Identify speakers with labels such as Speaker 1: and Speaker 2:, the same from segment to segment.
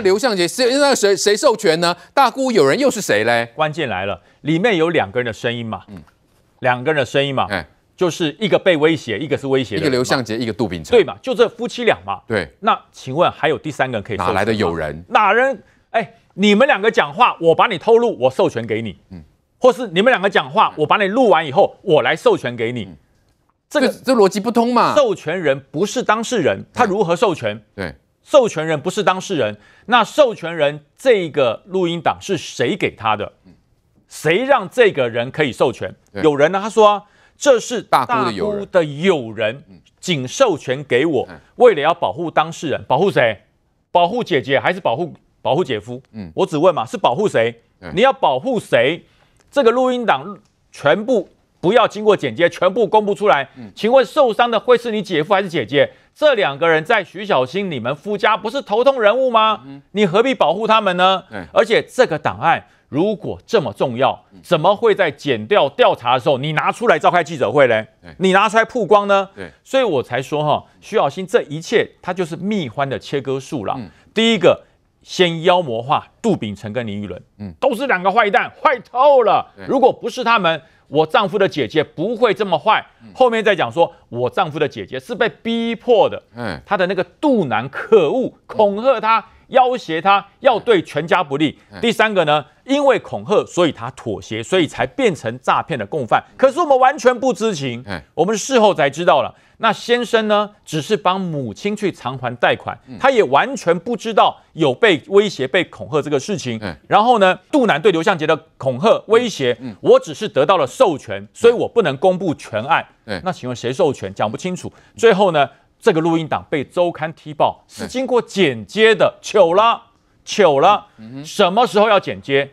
Speaker 1: 刘向杰是那谁谁授权呢？大姑有人又是谁嘞？关键来了，
Speaker 2: 里面有两个人的声音嘛，嗯，两个人的声音嘛，哎，就是一个被威胁，
Speaker 1: 一个是威胁，一个刘向杰，一个杜秉成，对
Speaker 2: 嘛？就这夫妻俩嘛，对。那请问还有第三个人可以哪来的有人哪人？哎，你们两个讲话，我把你透露，我授权给你，嗯，或是你们两个讲话，我把你录完以后，我来授权给你，这个这
Speaker 1: 逻辑不通嘛？授
Speaker 2: 权人不是当事人，他如何授权？对。授权人不是当事人，那授权人这个录音档是谁给他的？谁让这个人可以授权？有人呢，他说这是大姑的友人，仅授权给我，为了要保护当事人，保护谁？保护姐姐还是保护保护姐夫？嗯，我只问嘛，是保护谁？你要保护谁？这个录音档全部不要经过剪接，全部公布出来。请问受伤的会是你姐夫还是姐姐？这两个人在徐小新你们夫家不是头痛人物吗？你何必保护他们呢？而且这个档案如果这么重要，怎么会在剪掉调查的时候你拿出来召开记者会嘞？你拿出来曝光呢？所以我才说哈，徐小新这一切他就是蜜獾的切割术了。第一个先妖魔化杜秉成跟林育伦，嗯，都是两个坏蛋，坏透了。如果不是他们。我丈夫的姐姐不会这么坏，后面再讲说，我丈夫的姐姐是被逼迫的，嗯，她的那个肚腩可恶，恐吓她。要挟他要对全家不利。第三个呢，因为恐吓，所以他妥协，所以才变成诈骗的共犯。可是我们完全不知情，我们事后才知道了。那先生呢，只是帮母亲去偿还贷款，他也完全不知道有被威胁、被恐吓这个事情。然后呢，杜南对刘向杰的恐吓威胁，我只是得到了授权，所以我不能公布全案。那请问谁授权？讲不清楚。最后呢？这个录音档被周刊踢爆，是经过剪接的，糗了，糗了。什么时候要剪接？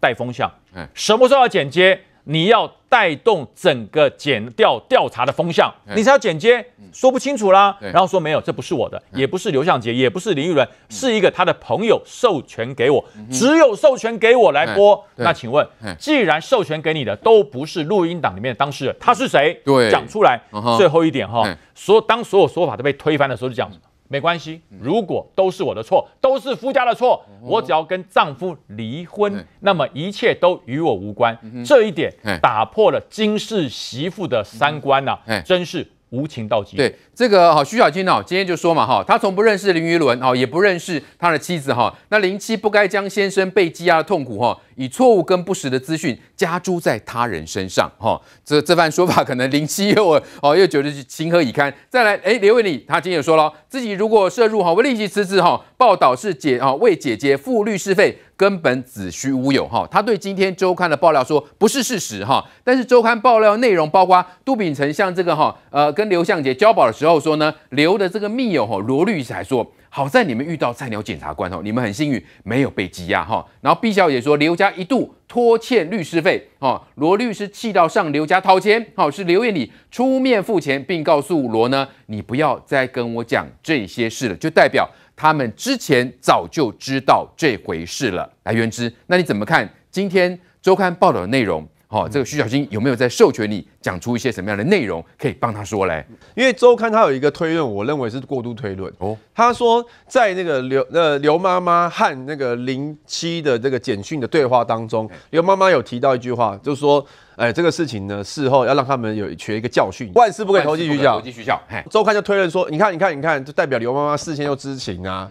Speaker 2: 带风向。什么时候要剪接？你要带动整个剪掉调查的风向，你才要剪接，说不清楚啦。然后说没有，这不是我的，也不是刘向杰，也不是林玉伦，是一个他的朋友授权给我，只有授权给我来播。那请问，既然授权给你的都不是录音档里面的当事人，他是谁？对，讲出来。最后一点哈，所当所有说法都被推翻的时候，就讲。没关系，如果都是我的错，都是夫家的错，我只要跟丈夫离婚，那么一切都与我无
Speaker 1: 关。这一点打破了金氏媳妇的三观呐，真是。无情到极对这个哈，徐小军呢，今天就说嘛哈，他从不认识林依轮哈，也不认识他的妻子哈。那林七不该将先生被羁押的痛苦哈，以错误跟不实的资讯加诸在他人身上哈。这这番说法，可能林七又 哦，又觉得情何以堪。再来哎，刘伟礼他今天也说了，自己如果涉入哈，会立即辞职哈。报道是姐啊，为姐姐付律师费。根本子虚乌有哈，他对今天周刊的爆料说不是事实哈，但是周刊爆料内容包括杜秉成向这个哈呃跟刘向杰交保的时候说呢，刘的这个密友哈罗律师还说，好在你们遇到菜鸟检察官哦，你们很幸运没有被羁押哈。然后 B 小姐说刘家一度拖欠律师费哦，罗律师气到上刘家讨钱好是刘艳礼出面付钱，并告诉罗呢，你不要再跟我讲这些事了，就代表。他们之前早就知道这回事了。来源之，那你怎么看今天周刊报道的内容？好，这个徐小菁有没有在授权里讲出一些什么样的内容，可以帮他说嘞？
Speaker 3: 因为周刊他有一个推论，我认为是过度推论。哦，他说在那个刘呃刘妈妈和那个林七的这个简讯的对话当中，刘妈妈有提到一句话，就是说，哎，这个事情呢，事后要让他们有学一个教训，万事不可以投机取巧。投机取巧。周刊就推论说，你看，你看，你看，就代表刘妈妈事先又知情啊，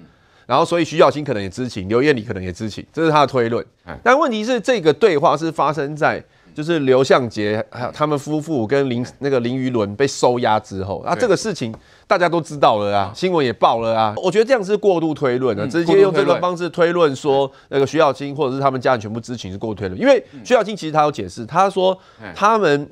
Speaker 3: 然后所以徐小青可能也知情，刘艳丽可能也知情，这是他的推论。但问题是，这个对话是发生在。就是刘向杰还有他们夫妇跟林那个林余伦被收押之后啊，这个事情大家都知道了啊，新闻也报了啊。我觉得这样是过度推论的，直接用这种方式推论说那个徐小青或者是他们家人全部知情是过度推论，因为徐小青其实他有解释，他说他们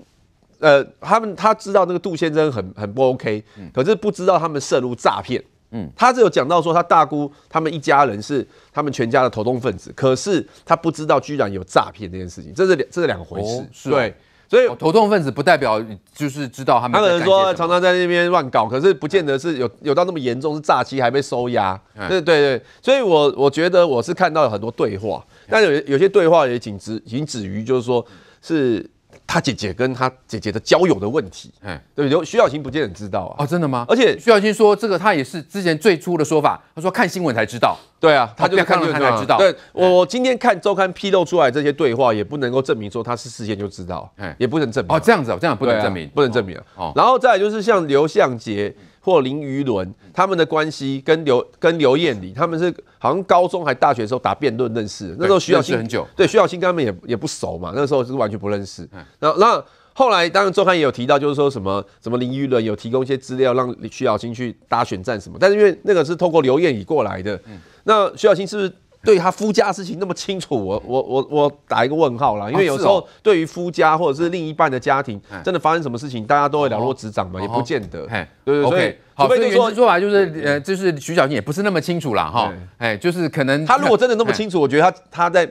Speaker 3: 呃他们他知道那个杜先生很很不 OK，可是不知道他们涉入诈骗。嗯，他只有讲到说他大姑他们一家人是他们全家的头痛分子，可是他不知道居然有诈骗这件事情，这是两这
Speaker 1: 是两回事。对，所以头痛分子不代表就是知道他们。他可能说
Speaker 3: 常常在那边乱搞，可是不见得是有有到那么严重，是诈欺还被收押。对对对，所以我我觉得我是看到了很多对话，但有有些对话也仅止仅止于就是说是。他姐姐跟他姐姐的交友的问题，嗯，对，就徐小琴不见得知道
Speaker 1: 啊。哦，真的吗？而且徐小琴说这个，他也是之前最初的说法，他说看新闻才知道。
Speaker 3: 对啊，他就看新他才知道。对我今天看周刊披露出来这些对话，也不能够证明说他是事先就知道，哎，也不能证明。哦，这样子，哦，这样不能证明，不能证明。哦，然后再就是像刘向杰。或林育伦他们的关系跟刘跟刘燕理他们是好像高中还大学时候打辩论认识那时候徐小新很久对徐小青他们也也不熟嘛那时候是完全不认识。那那后来当然周刊也有提到就是说什么什么林育伦有提供一些资料让徐小青去搭选战什么，但是因为那个是透过刘燕理过来的，那徐小青是不是？对他夫家事情那么清楚，我我我我打一个问号啦，因为有时候对于夫家或者是另一半的家庭，真的发生什么事情，大家都会了如指掌嘛，也不见得。
Speaker 1: 哎，对对，所以好，所以说说法就是，呃，就是徐小明也不是那么清楚了哈。哎，就是可能他如果真的那么清楚，我觉得他他在。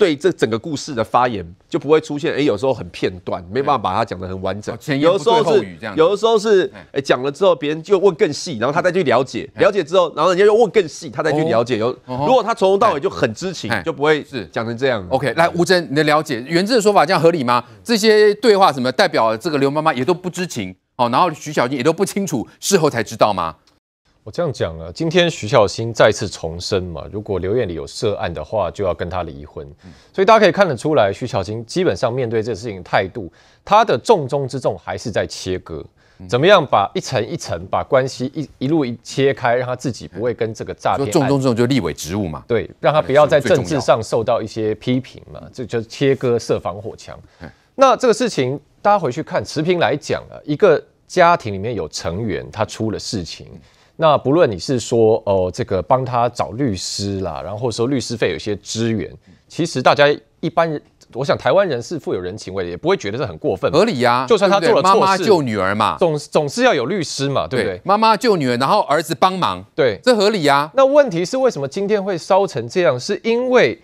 Speaker 1: 对这整个故事的发言
Speaker 3: 就不会出现，哎，有时候很片段，没办法把它讲得很完整。有的时候是，有的时候是，哎，讲了之后别人就问更细，然后他再去了解，了解之后，然后人家又问更细，他再去了解。
Speaker 1: 有，如果他从头到尾就很知情，就不会是讲成这样。OK，来吴真，你的了解，原志的说法这样合理吗？这些对话什么代表这个刘妈妈也都不知情，哦，然后徐小静也都不清楚，事后才知道吗？
Speaker 4: 我这样讲啊，今天徐小新再次重申嘛，如果刘艳里有涉案的话，就要跟他离婚。所以大家可以看得出来，徐小新基本上面对这个事情态度，他的重中之重还是在切割，怎么样把一层一层把关系一一路一切开，让他自己不会跟这个诈骗。重中之重就
Speaker 1: 立委职务嘛，对，
Speaker 4: 让他不要在政治上受到一些批评嘛，这就切割设防火墙。那这个事情大家回去看，持平来讲啊，一个家庭里面有成员他出了事情。那不论你是说，呃，这个帮他找律师啦，然后说律师费有些支援，其实大家一般，我想台湾人是富有人情味的，也不会觉得这很过分，合理呀。就算他做了错事，妈妈救女儿嘛，总总是要有律师嘛，对不对？妈妈救女儿，然后儿子帮忙，对，这合理呀。那问题是为什么今天会烧成这样？是因为。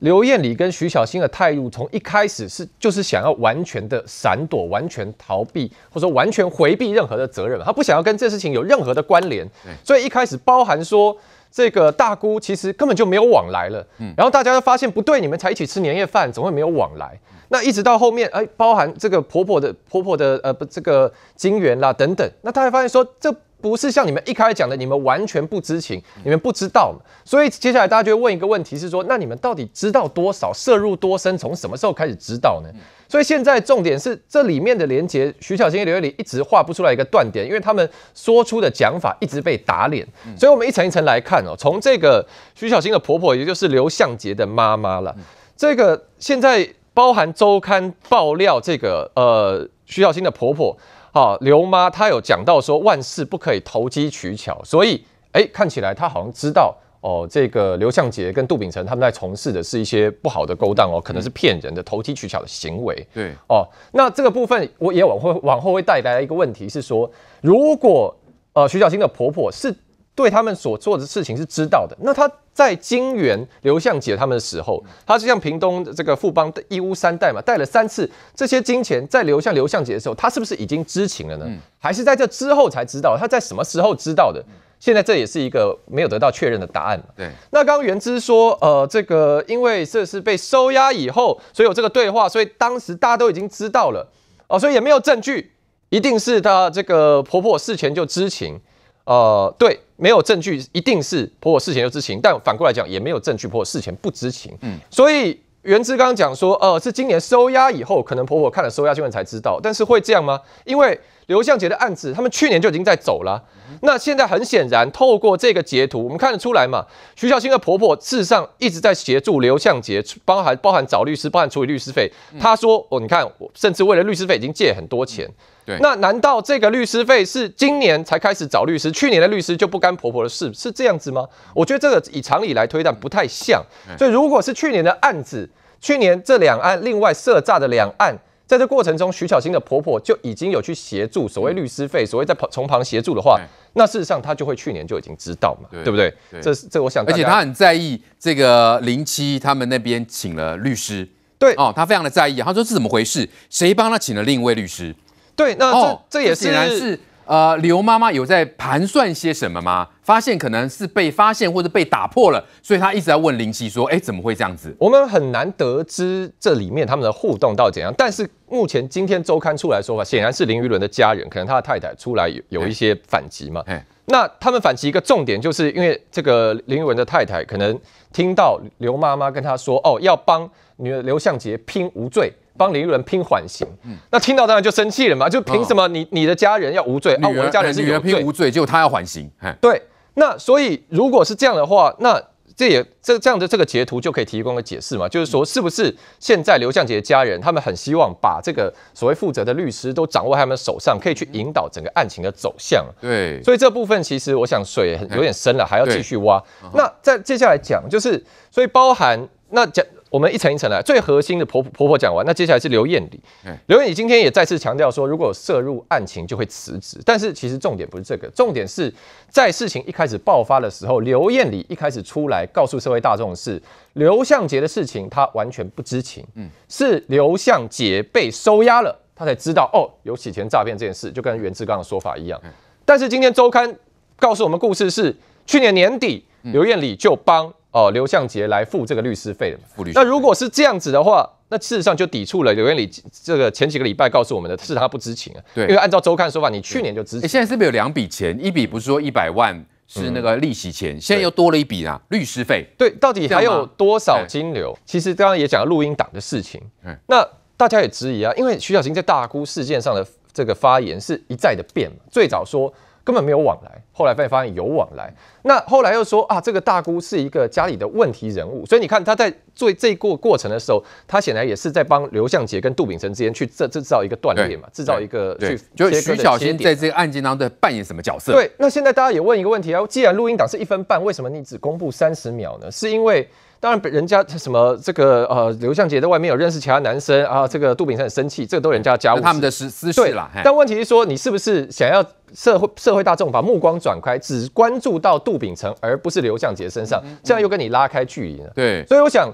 Speaker 4: 刘艳丽跟徐小新的态度，从一开始是就是想要完全的闪躲、完全逃避，或者说完全回避任何的责任他她不想要跟这事情有任何的关联。所以一开始包含说这个大姑其实根本就没有往来了。嗯，然后大家就发现不对，你们才一起吃年夜饭，怎么会没有往来？那一直到后面，哎，包含这个婆婆的婆婆的呃不，这个金源啦等等，那大家发现说这。不是像你们一开始讲的，你们完全不知情，你们不知道所以接下来大家就会问一个问题是说，那你们到底知道多少，摄入多深，从什么时候开始知道呢？所以现在重点是这里面的连接，徐小新、刘月里一直画不出来一个断点，因为他们说出的讲法一直被打脸，所以我们一层一层来看哦。从这个徐小新的婆婆，也就是刘向杰的妈妈了，这个现在包含周刊爆料这个呃徐小新的婆婆。哦，刘妈她有讲到说万事不可以投机取巧，所以哎，看起来她好像知道哦，这个刘向杰跟杜秉成他们在从事的是一些不好的勾当哦，可能是骗人的投机取巧的行为。对哦，那这个部分我也往后往后会带来一个问题是说，如果呃徐小青的婆婆是。对他们所做的事情是知道的。那他在金元刘向杰他们的时候，他是像屏东这个富邦的一屋三代嘛，带了三次这些金钱在流向刘向杰的时候，他是不是已经知情了呢？还是在这之后才知道？他在什么时候知道的？现在这也是一个没有得到确认的答案对，那刚原元之说，呃，这个因为这是被收押以后，所以有这个对话，所以当时大家都已经知道了，哦，所以也没有证据，一定是他这个婆婆事前就知情。呃，对，没有证据，一定是婆婆事前就知情，但反过来讲，也没有证据婆婆事前不知情。嗯，所以原之刚刚讲说，呃，是今年收押以后，可能婆婆看了收押新闻才知道，但是会这样吗？因为刘向杰的案子，他们去年就已经在走了。那现在很显然，透过这个截图，我们看得出来嘛，徐小青的婆婆事实上一直在协助刘向杰，包含包含找律师，包含处理律师费。她说，哦，你看，我甚至为了律师费已经借很多钱。那难道这个律师费是今年才开始找律师，去年的律师就不干婆婆的事，是这样子吗？我觉得这个以常理来推断不太像。所以如果是去年的案子，去年这两案另外涉诈的两案，在这过程中，徐巧芯的婆婆就已经有去协助所谓律师费，所谓在
Speaker 1: 旁从旁协助的话，
Speaker 4: 那事实上他就会去年就已经知道嘛，对不对？这这我想，而且他
Speaker 1: 很在意这个零七他们那边请了律师，对哦，他非常的在意，他说是怎么回事，谁帮他请了另一位律师？对，那哦，这也显然是呃，刘妈妈有在盘算些什么吗？发现可能是被发现或者被打破了，所以他一直在问林夕说：“哎，怎么会这样子？”我们很难得知这里面他们的互
Speaker 4: 动到怎样。但是目前今天周刊出来说法，显然是林育伦的家人，可能他的太太出来有有一些反击嘛。哎，那他们反击一个重点，就是因为这个林育伦的太太可能听到刘妈妈跟他说：“哦，要帮女儿刘向杰拼无罪。”帮林育伦拼缓刑，那听到当然就生气了嘛？就凭什么你你的家人要无罪啊？我的家人是原判无罪，就他要缓刑。对，那所以如果是这样的话，那这也这这样的这个截图就可以提供个解释嘛？就是说，是不是现在刘向杰的家人他们很希望把这个所谓负责的律师都掌握在他们手上，可以去引导整个案情的走向？对，所以这部分其实我想水有点深了，还要继续挖。那再接下来讲，就是所以包含那讲。我们一层一层来，最核心的婆婆婆讲完，那接下来是刘艳丽。刘艳丽今天也再次强调说，如果涉入案情就会辞职。但是其实重点不是这个，重点是在事情一开始爆发的时候，刘艳丽一开始出来告诉社会大众是刘向杰的事情，她完全不知情。嗯，是刘向杰被收押了，她才知道哦，有洗钱诈骗这件事，就跟袁志刚的说法一样。但是今天周刊告诉我们故事是，去年年底刘艳丽就帮。哦，刘向杰来付这个律师费师。那如果是这样子的话，那事实上就抵触了刘元里这个前几个礼拜告诉我们的，是他不知情啊。对，因为按照周刊说法，你去年就知。现
Speaker 1: 在是不是有两笔钱？一笔不是说一百万是那个利息钱，现在又多了一笔啊，律师费。对，到底还有多少金流？其实刚刚也讲录音档的事情。嗯。
Speaker 4: 那大家也质疑啊，因为徐小琴在大姑事件上的这个发言是一再的变，最早说。根本没有往来，后来发现有往来，那后来又说啊，这个大姑是一个家里的问题人物，所以你看他在做这过过程的时候，他显然也是在帮刘向杰跟杜炳生之间去制制造一个断裂嘛，制造一个对，就徐小贤在这个案件当
Speaker 1: 中扮演什么角色？
Speaker 4: 对，那现在大家也问一个问题啊，既然录音档是一分半，为什么你只公布三十秒呢？是因为。当然，人家什么这个呃刘向杰在外面有认识其他男生啊，这个杜秉成很生气，这都人家家务，他们的私私事了。但问题是说，你是不是想要社会社会大众把目光转开，只关注到杜秉成而不是刘向杰身上，这样又跟你拉开距离了。对，所以我想，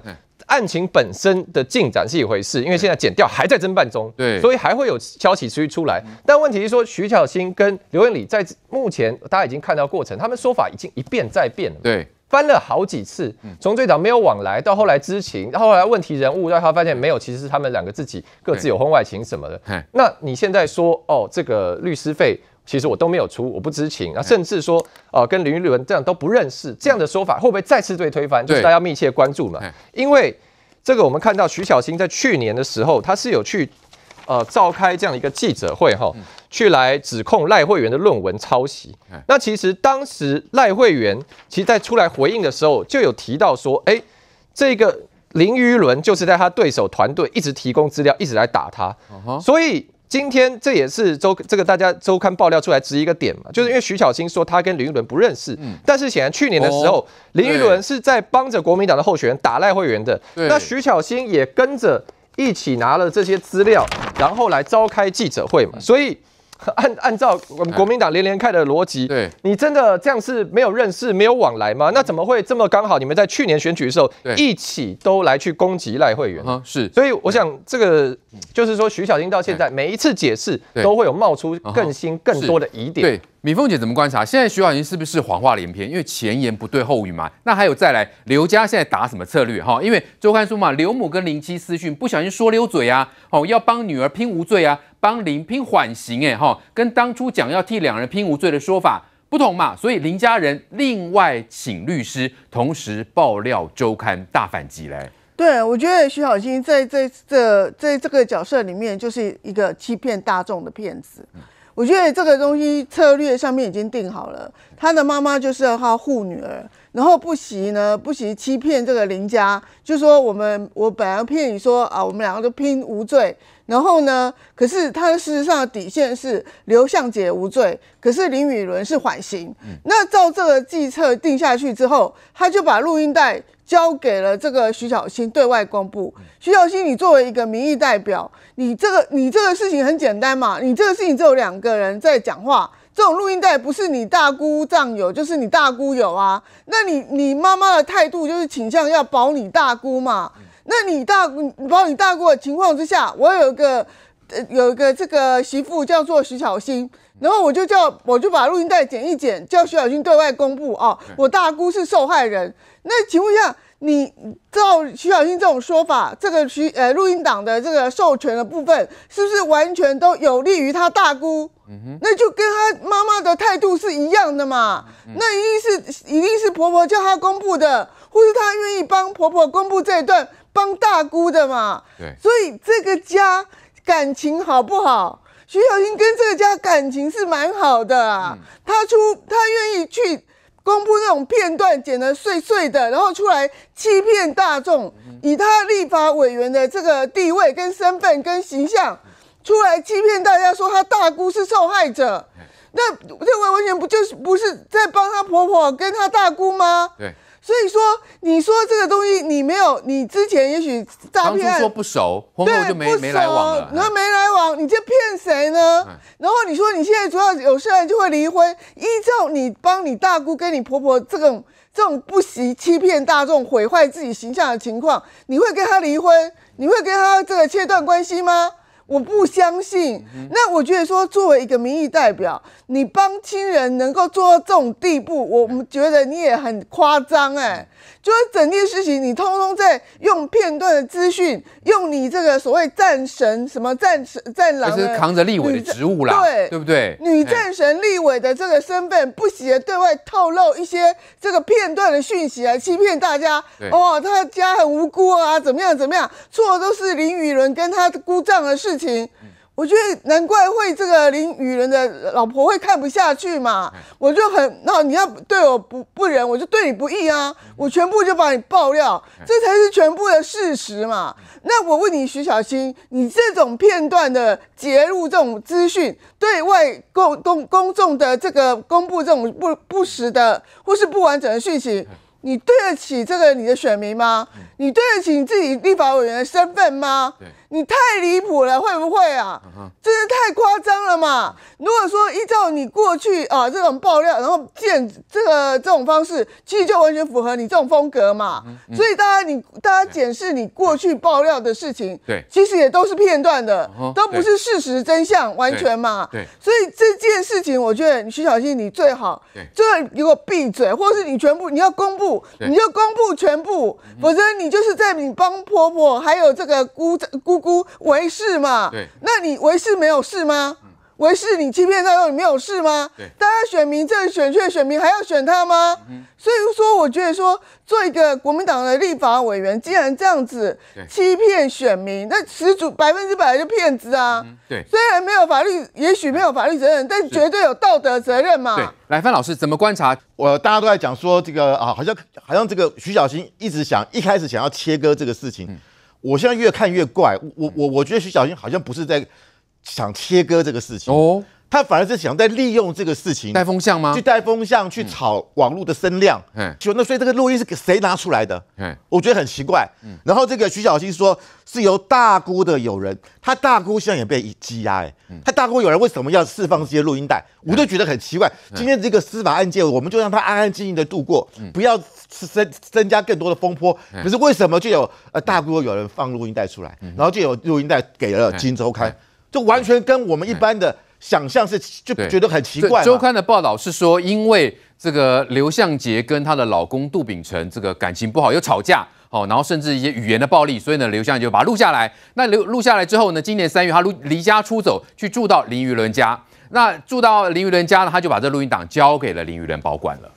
Speaker 4: 案情本身的进展是一回事，因为现在剪掉还在侦办中，对，所以还会有消息出出来。但问题是说，徐巧芯跟刘文礼在目前大家已经看到过程，他们说法已经一变再变了。对。翻了好几次，从最早没有往来，到后来知情，到后来问题人物，到他发现没有，其实是他们两个自己各自有婚外情什么的。那你现在说哦，这个律师费其实我都没有出，我不知情啊，甚至说呃跟林依轮这样都不认识，这样的说法会不会再次被推翻？就是大家密切关注嘛，因为这个我们看到徐小新在去年的时候他是有去呃召开这样一个记者会哈。去来指控赖慧媛的论文抄袭，那其实当时赖慧媛其在出来回应的时候，就有提到说，哎，这个林育伦就是在他对手团队一直提供资料，一直来打他，所以今天这也是周这个大家周刊爆料出来值一个点嘛，就是因为徐巧芯说他跟林育伦不认识，但是显然去年的时候林育伦是在帮着国民党的候选人打赖慧媛的，那徐巧芯也跟着一起拿了这些资料，然后来召开记者会嘛，所以。按按照我们国民党连连看的逻辑，对，你真的这样是没有认识、没有往来吗？那怎么会这么刚好？你们在去年选举的时候一起都来去攻击赖慧媛，是。所以我想，这个
Speaker 1: 就是说，徐小英到现在每一次解释，都会有冒出更新更多的疑点。对。米凤姐怎么观察？现在徐小清是不是谎话连篇？因为前言不对后语嘛。那还有再来，刘家现在打什么策略？哈，因为周刊说嘛，刘母跟林七私讯，不小心说溜嘴啊，哦，要帮女儿拼无罪啊，帮林拼缓刑哎，哈，跟当初讲要替两人拼无罪的说法不同嘛。所以林家人另外请律师，同时爆料周刊大反击嘞。
Speaker 5: 对，我觉得徐小清在在这在这个角色里面就是一个欺骗大众的骗子。我觉得这个东西策略上面已经定好了，他的妈妈就是要他护女儿，然后不惜呢，不惜欺骗这个林家，就说我们我本来骗你说啊，我们两个都拼无罪。然后呢？可是他事实上的底线是刘向杰无罪，可是林雨伦是缓刑。那照这个计策定下去之后，他就把录音带交给了这个徐小新对外公布。徐小新，你作为一个民意代表，你这个你这个事情很简单嘛？你这个事情只有两个人在讲话，这种录音带不是你大姑丈有，就是你大姑有啊。那你你妈妈的态度就是倾向要保你大姑嘛？那你大，包括你大姑的情况之下，我有一个，呃，有一个这个媳妇叫做徐小新，然后我就叫，我就把录音带剪一剪，叫徐小新对外公布哦，我大姑是受害人。那请问一下，你照徐小新这种说法，这个徐呃录音档的这个授权的部分，是不是完全都有利于他大姑？那就跟他妈妈的态度是一样的嘛？那一定是，一定是婆婆叫她公布的，或是她愿意帮婆婆公布这一段。帮大姑的嘛，对，所以这个家感情好不好？徐小新跟这个家感情是蛮好的啊。他出他愿意去公布那种片段，剪得碎碎的，然后出来欺骗大众，以他立法委员的这个地位跟身份跟形象，出来欺骗大家说他大姑是受害者。那认为完全不就是不是在帮他婆婆跟他大姑吗？对。所以说，你说这个东西，你没有，你之前也许诈骗。当初说不
Speaker 1: 熟，婚后就没没来往了。
Speaker 5: 那没来往，你这骗谁呢？然后你说你现在主要有事人就会离婚。依照你帮你大姑跟你婆婆这种这种不惜欺骗大众、毁坏自己形象的情况，你会跟他离婚？你会跟他这个切断关系吗？我不相信，那我觉得说，作为一个民意代表，你帮亲人能够做到这种地步，我们觉得你也很夸张哎。就是整件事情，你通通在用片段的资讯，用你这个所谓战神什么战战狼，扛着立委的职务啦，对对不
Speaker 1: 对？女战
Speaker 5: 神立委的这个身份，不惜对外透露一些这个片段的讯息来欺骗大家。哦，他家很无辜啊，怎么样怎么样？错都是林雨伦跟他姑丈的事情。我觉得难怪会这个林雨人的老婆会看不下去嘛，我就很，那你要对我不不仁，我就对你不义啊，我全部就把你爆料，这才是全部的事实嘛。那我问你，徐小新，你这种片段的截入这种资讯，对外公公公众的这个公布这种不不实的或是不完整的讯息，你对得起这个你的选民吗？你对得起你自己立法委员的身份吗？对。你太离谱了，会不会啊？真的太夸张了嘛？如果说依照你过去啊这种爆料，然后建这个这种方式，其实就完全符合你这种风格嘛。所以大家你大家检视你过去爆料的事情，对，其实也都是片段的，都不是事实真相完全嘛。对，所以这件事情，我觉得徐小欣你最好，就是如果闭嘴，或者是你全部你要公布，你就公布全部，否则你就是在你帮婆婆，还有这个姑姑。辜为是嘛？对，那你为是没有事吗？为是你欺骗大众，你没有事吗？对，大家选民这选却选民还要选他吗？嗯，所以说，我觉得说，做一个国民党的立法委员，既然这样子欺骗选民，那十足百分之百就骗子啊！对，虽然没有法律，也许没有法律责任，但绝对有道德责任嘛。
Speaker 6: 来，范老师怎么观察？我大家都在讲说这个啊，好像好像这个徐小新一直想一开始想要切割这个事情。我现在越看越怪，我我我觉得徐小明好像不是在想切割这个事情哦。他反而是想在利用这个事情带风向吗？去带风向，去炒网络的声量。嗯，就那，所以这个录音是谁拿出来的？嗯，我觉得很奇怪。嗯，然后这个徐小西说是由大姑的友人，他大姑现在也被羁押。哎，他大姑友人为什么要释放这些录音带？我就觉得很奇怪。今天这个司法案件，我们就让他安安静静的度过，不要增增加更多的风波。可是为什么就有呃大姑友人放录音带出来，然后就有录音带给了金州看，就完全跟我们一般的。想象是就觉得很奇怪。周
Speaker 1: 刊的报道是说，因为这个刘向杰跟她的老公杜秉成这个感情不好，又吵架，哦，然后甚至一些语言的暴力，所以呢，刘向杰就把录下来。那录录下来之后呢，今年三月，他录离家出走去住到林育伦家，那住到林育伦家呢，他就把这录音档交给了林育伦保管了。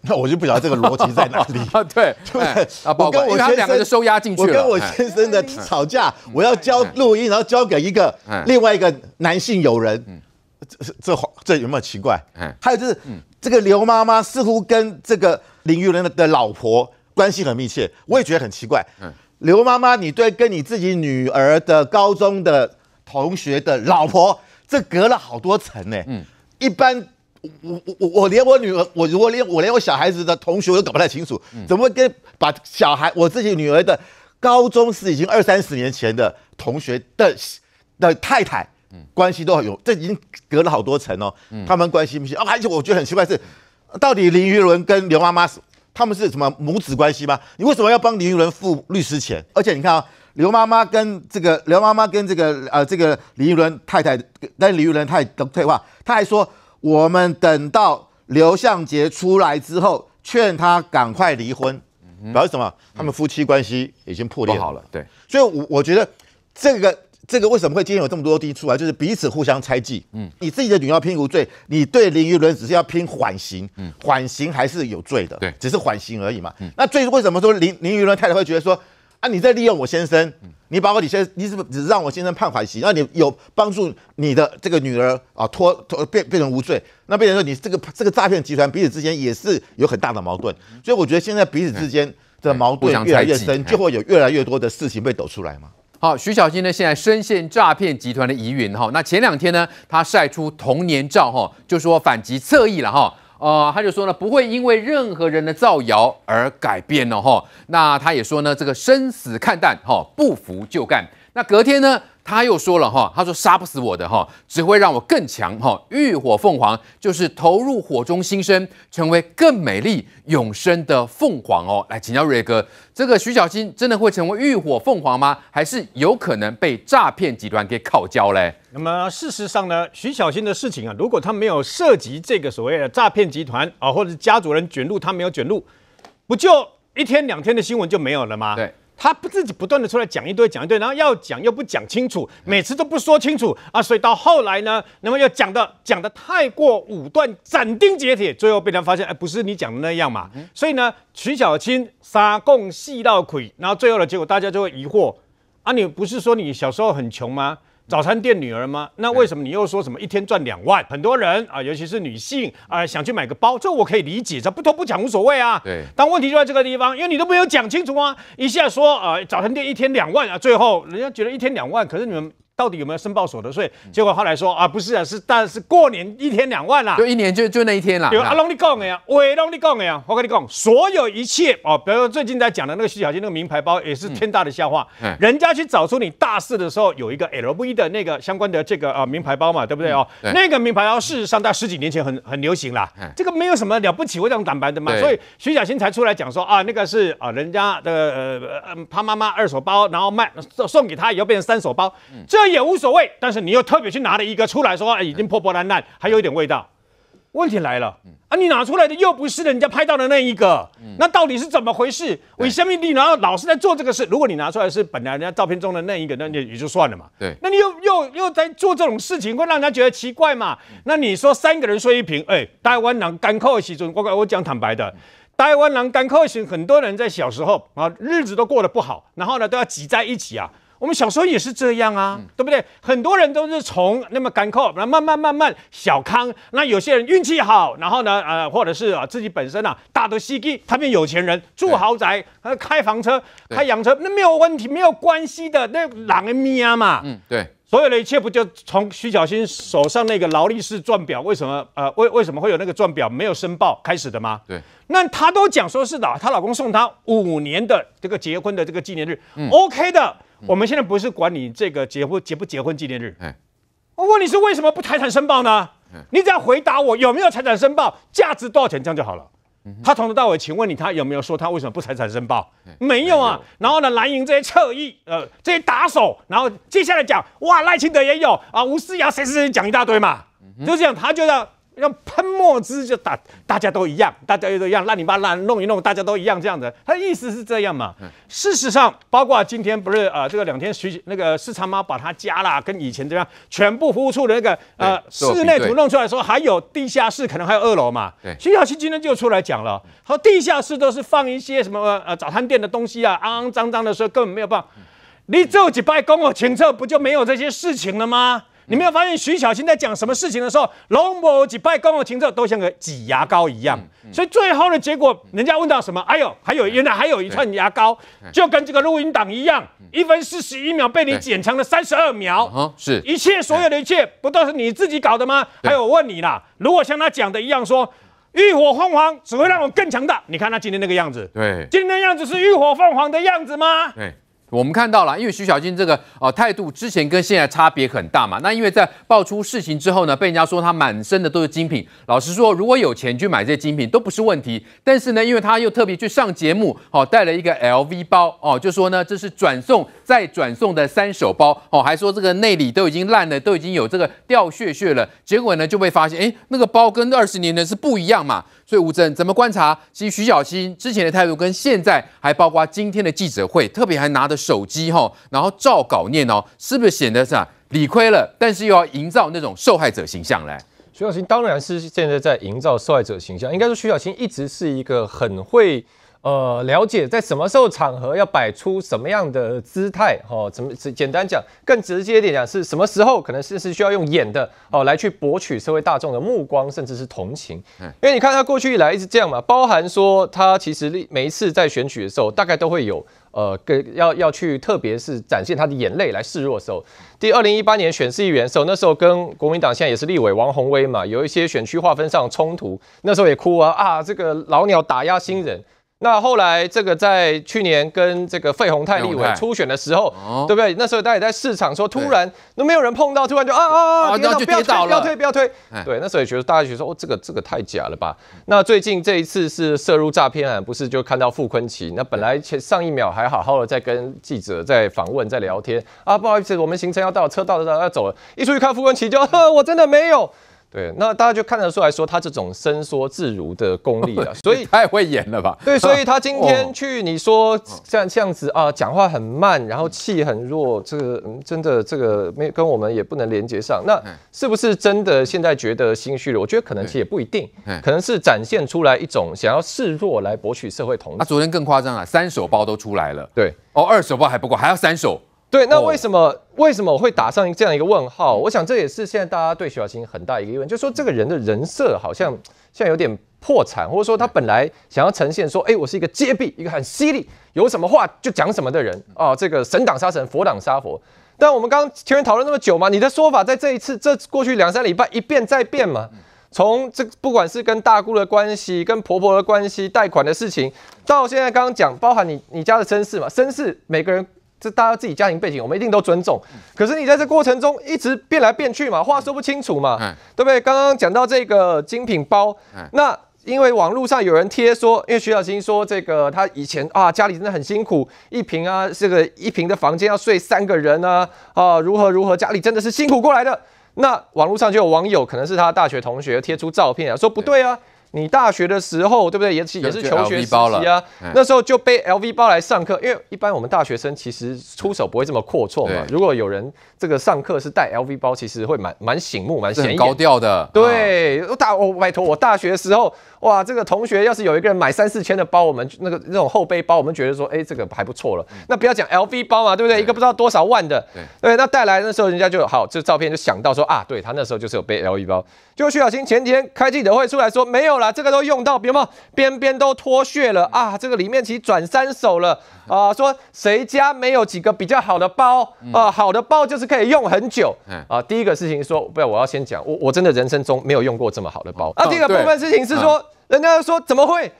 Speaker 6: 那我就不晓得这个逻辑在哪里。
Speaker 1: 对，对、啊，保管。他两个就收押进去，我跟我先生的吵
Speaker 6: 架，我要交录音，然后交给一个另外一个男性友人。这这有没有奇怪？嗯，还有就是，这个刘妈妈似乎跟这个林育人的老婆关系很密切，我也觉得很奇怪。嗯，刘妈妈，你对跟你自己女儿的高中的同学的老婆，这隔了好多层呢。嗯，一般我我我我连我女儿，我如果连我连我小孩子的同学，我都搞不太清楚，怎么会跟把小孩我自己女儿的高中是已经二三十年前的同学的的太太？关系都很有，这已经隔了好多层哦。他们关系不行而且我觉得很奇怪是，到底林依轮跟刘妈妈是他们是什么母子关系吗？你为什么要帮林依轮付律师钱？而且你看啊，刘妈妈跟这个刘妈妈跟这个呃这个林玉伦太太，但林玉伦太太都话，他还说我们等到刘向杰出来之后，劝他赶快离婚，表示什么？他们夫妻关系已经破裂好了。对，所以，我我觉得这个。这个为什么会今天有这么多 D 出来？就是彼此互相猜忌。嗯，你自己的女儿拼无罪，你对林育伦只是要拼缓刑。嗯，缓刑还是有罪的。对，只是缓刑而已嘛。嗯，那最为什么说林林育伦太太会觉得说啊你在利用我先生？你包括你先，你是只是让我先生判缓刑，那你有帮助你的这个女儿啊脱脱变变成无罪？那变成说你这个这个诈骗集团彼此之间也是有很大的矛盾。所以我觉得现在彼此之间的矛盾越来越深，就会有越来越多的事情被抖出来嘛。
Speaker 1: 好，徐小新呢？现在深陷诈骗集团的疑云哈。那前两天呢，他晒出童年照哈，就说反击侧翼了哈。呃，他就说呢，不会因为任何人的造谣而改变了哈。那他也说呢，这个生死看淡哈，不服就干。那隔天呢？他又说了哈，他说杀不死我的哈，只会让我更强哈。浴火凤凰就是投入火中新生，成为更美丽永生的凤凰哦。来请教瑞哥，这个徐小新真的会成为浴火凤凰吗？还是有可能被诈骗集团给烤焦嘞？
Speaker 7: 那么事实上呢，徐小新的事情啊，如果他没有涉及这个所谓的诈骗集团啊，或者家族人卷入，他没有卷入，不就一天两天的新闻就没有了吗？对。他不自己不断的出来讲一堆讲一堆，然后要讲又不讲清楚，每次都不说清楚啊，所以到后来呢，那么又讲的讲的太过武断，斩钉截铁，最后被人发现，哎，不是你讲的那样嘛，所以呢，曲小青杀共细到魁，然后最后的结果大家就会疑惑，啊，你不是说你小时候很穷吗？早餐店女儿吗？那为什么你又说什么一天赚两万？很多人啊，尤其是女性啊，想去买个包，这我可以理解。这不偷不抢无所谓啊。对。但问题就在这个地方，因为你都没有讲清楚啊！一下说啊，早餐店一天两万啊，最后人家觉得一天两万，可是你们。到底有没有申报所得税？结果后来说啊，不是啊，是但是过年一天两万啦，就一年
Speaker 1: 就就那一天啦。对阿龙
Speaker 7: 你讲的呀，伟龙你讲的呀，我跟你讲，所有一切哦，比如说最近在讲的那个徐小新那个名牌包，也是天大的笑话。人家去找出你大四的时候，有一个 LV 的那个相关的这个啊名牌包嘛，对不对哦？那个名牌包事实上在十几年前很很流行啦，这个没有什么了不起，我这样坦白的嘛。所以徐小新才出来讲说啊，那个是啊，人家的呃他妈妈二手包，然后卖送给他以后变成三手包，这。也无所谓，但是你又特别去拿了一个出来说，已经破破烂烂，还有一点味道。问题来了，啊，你拿出来的又不是人家拍到的那一个，那到底是怎么回事？为什么你然后老是在做这个事。如果你拿出来是本来人家照片中的那一个，那也就算了嘛。对，那你又又又在做这种事情，会让人家觉得奇怪嘛？那你说三个人睡一瓶，哎，台湾人干扣一起住，我我讲坦白的，台湾人干扣型，很多人在小时候啊，日子都过得不好，然后呢，都要挤在一起啊。我们小时候也是这样啊，对不对？很多人都是从那么干后慢慢慢慢小康。那有些人运气好，然后呢，呃，或者是啊自己本身啊大的犀利，他变有钱人，住豪宅，呃，开房车，开洋车，那没有问题，没有关系的，那狼个咪啊嘛？嗯，对，所有的一切不就从徐小新手上那个劳力士钻表，为什么呃，为为什么会有那个钻表没有申报开始的吗？对，那她都讲说是的，她老公送她五年的这个结婚的这个纪念日，嗯，OK 的。我们现在不是管你这个结婚结不结婚纪念日，我问你是为什么不财产申报呢？你只要回答我有没有财产申报，价值多少钱这样就好了。他从头到尾，请问你他有没有说他为什么不财产申报？没有啊。然后呢，蓝营这些侧翼，呃，这些打手，然后接下来讲，哇，赖清德也有啊，吴思瑶谁谁谁讲一大堆嘛，就这样，他觉得。用喷墨汁就打，大家都一样，大家又都一样，乱你八乱弄一弄，大家都一样这样子。他的意思是这样嘛？事实上，包括今天不是啊，这个两天徐那个市场妈把他加啦，跟以前这样，全部服出的那个呃室内图弄出来，说还有地下室，可能还有二楼嘛。徐小溪今天就出来讲了，说地下室都是放一些什么呃早餐店的东西啊，肮肮脏脏的时候根本没有办法。你做几百公我清测，不就没有这些事情了吗？你没有发现徐小青在讲什么事情的时候，龙某几派跟我听着都像个挤牙膏一样，所以最后的结果，人家问到什么？哎呦，还有原来还有一串牙膏，就跟这个录音档一样，一分四十一秒被你剪成了三十二秒，是，一切所有的一切不都是你自己搞的吗？还有我问你啦，如果像他讲的一样，说浴火凤凰只会让我更强大，你看他今天那个样子，对，今天样子是浴火凤凰的样子吗？
Speaker 8: 对。
Speaker 1: 我们看到了，因为徐小菁这个哦态度之前跟现在差别很大嘛。那因为在爆出事情之后呢，被人家说他满身的都是精品。老实说，如果有钱去买这些精品都不是问题。但是呢，因为他又特别去上节目，哦带了一个 LV 包，哦就说呢这是转送再转送的三手包，哦还说这个内里都已经烂了，都已经有这个掉屑屑了。结果呢就被发现，哎那个包跟二十年的是不一样嘛。所以吴震怎么观察？其实徐小新之前的态度跟现在，还包括今天的记者会，特别还拿的。手机哈，然后照稿念哦，是不是显得是啊理亏了？但是又要营造那种受害者形象来。
Speaker 4: 徐小琴当然是现在在营造受害者形象，应该说徐小琴一直是一个很会呃了解在什么时候场合要摆出什么样的姿态哈，怎么简简单讲更直接一点讲是什么时候可能是是需要用演的哦来去博取社会大众的目光甚至是同情。因为你看他过去以来一直这样嘛，包含说他其实每一次在选举的时候大概都会有。呃，跟要要去，特别是展现他的眼泪来示弱的时候。第二零一八年选市议员的时候，那时候跟国民党现在也是立委王宏威嘛，有一些选区划分上的冲突，那时候也哭啊啊，这个老鸟打压新人。那后来，这个在去年跟这个费宏泰立委初选的时候，对不对？那时候大家也在市场说，突然那没有人碰到，突然就啊啊啊，不要推，不要推，不要推。对，那时候也觉得大家得说，哦，这个这个太假了吧？那最近这一次是涉入诈骗案，不是就看到傅昆奇？那本来前上一秒还好好的，在跟记者在访问、在聊天啊，不好意思，我们行程要到，车到了要走了，一出去看傅昆奇就，我真的没有。对，那大家就看得出来说他这种伸缩自如的功力了，所以太会演了吧？对，所以他今天 去你说像这样子啊，讲话很慢，然后气很弱，这个嗯，真的这个没跟我们也不能连接上。那是不是真的现在觉得心虚了？我觉得可能其也不一定，可能是展现出来一种想要示弱来博取社会同情。他昨天更夸张啊，三手包都出来了。对，哦，二手包还不够，还要三手。对，那为什么为什么我会打上这样一个问号？我想这也是现在大家对徐小琴很大一个疑问，就是说这个人的人设好像现在有点破产，或者说他本来想要呈现说，哎，我是一个尖壁，一个很犀利，有什么话就讲什么的人啊，这个神挡杀神，佛挡杀佛。但我们刚刚前面讨论那么久嘛，你的说法在这一次这过去两三礼拜一变再变嘛，从这不管是跟大姑的关系、跟婆婆的关系、贷款的事情，到现在刚刚讲包含你你家的身世嘛，身世每个人。这大家自己家庭背景，我们一定都尊重。可是你在这过程中一直变来变去嘛，话说不清楚嘛，对不对？刚刚讲到这个精品包，那因为网络上有人贴说，因为徐小琴说这个她以前啊家里真的很辛苦，一平啊这个一平的房间要睡三个人啊啊如何如何，家里真的是辛苦过来的。那网络上就有网友可能是他大学同学贴出照片啊，说不对啊。你大学的时候，对不对？也是也是求学时期啊，那时候就背 LV 包来上课。因为一般我们大学生其实出手不会这么阔绰嘛。如果有人这个上课是带 LV 包，其实会蛮蛮醒目、蛮显眼、高调的。对，大我拜托我大学的时候。哇，这个同学要是有一个人买三四千的包，我们那个那种后背包，我们觉得说，哎，这个还不错了。那不要讲 LV 包嘛，对不对？一个不知道多少万的，对。那带来那时候人家就好，这照片就想到说啊，对他那时候就是有背 LV 包。就徐小青前天开记者会出来说没有了，这个都用到如帽边边都脱屑了啊，这个里面其实转三手了啊。说谁家没有几个比较好的包啊？好的包就是可以用很久啊。第一个事情说，不要，我要先讲，我我真的人生中没有用过这么好的包。啊，第二个部分事情是说。人家说怎么会？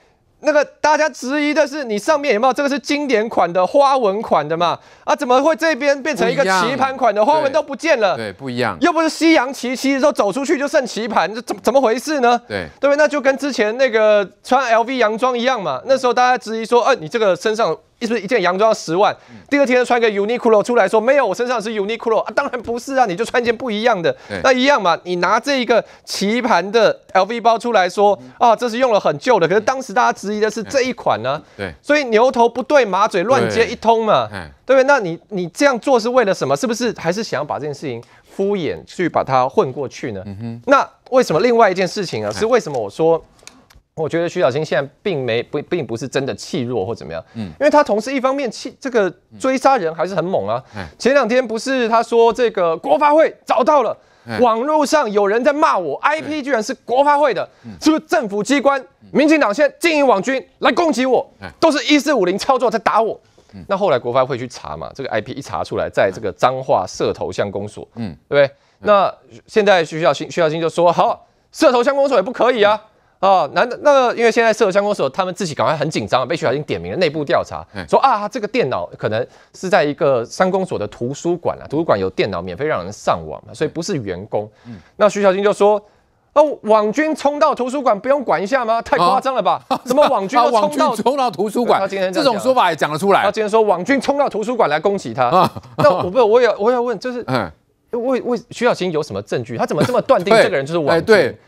Speaker 4: 那个大家质疑的是你上面有没有这个是经典款的花纹款的嘛？啊，怎么会这边变成一个棋盘款的花纹都不见了？对，不一样。又不是夕阳旗，其实候走出去就剩棋盘，这怎怎么回事呢？对，对，那就跟之前那个穿 LV 洋装一样嘛。那时候大家质疑说，哎，你这个身上。是不是一件洋装十万？第二天穿个 Uniqlo 出来说没有，我身上是 Uniqlo 啊？当然不是啊，你就穿件不一样的，那一样嘛？你拿这一个棋盘的 LV 包出来说啊，这是用了很旧的。可是当时大家质疑的是这一款呢？对，所以牛头不对马嘴，乱接一通嘛，对不对？那你你这样做是为了什么？是不是还是想要把这件事情敷衍去把它混过去呢？那为什么？另外一件事情啊，是为什么我说？我觉得徐小清现在并没不，并不是真的气弱或怎么样，嗯，因为他同时一方面气这个追杀人还是很猛啊，前两天不是他说这个国发会找到了，网络上有人在骂我，I P 居然是国发会的，是不是政府机关？民进党先经营网军来攻击我，都是一四五零操作在打我，那后来国发会去查嘛，这个 I P 一查出来，在这个彰化社头乡公所，嗯，对，那现在徐小清徐小清就说好社头乡公所也不可以啊。啊，那那因为现在涉三公所，他们自己赶快很紧张，被徐小平点名了，内部调查说啊，这个电脑可能是在一个三公所的图书馆啊，图书馆有电脑免费让人上网嘛，所以不是员工。那徐小平就说，哦，网军冲到图书馆不用管一下吗？太夸张了吧？什么网军冲到冲、到图书馆？他今天这种说法也讲得出来？他今天说网军冲到图书馆来攻击他。那我不，我也我也问，就是嗯。为为徐小琴有什么证据？他怎么这么断定 这个人就是网军？哎，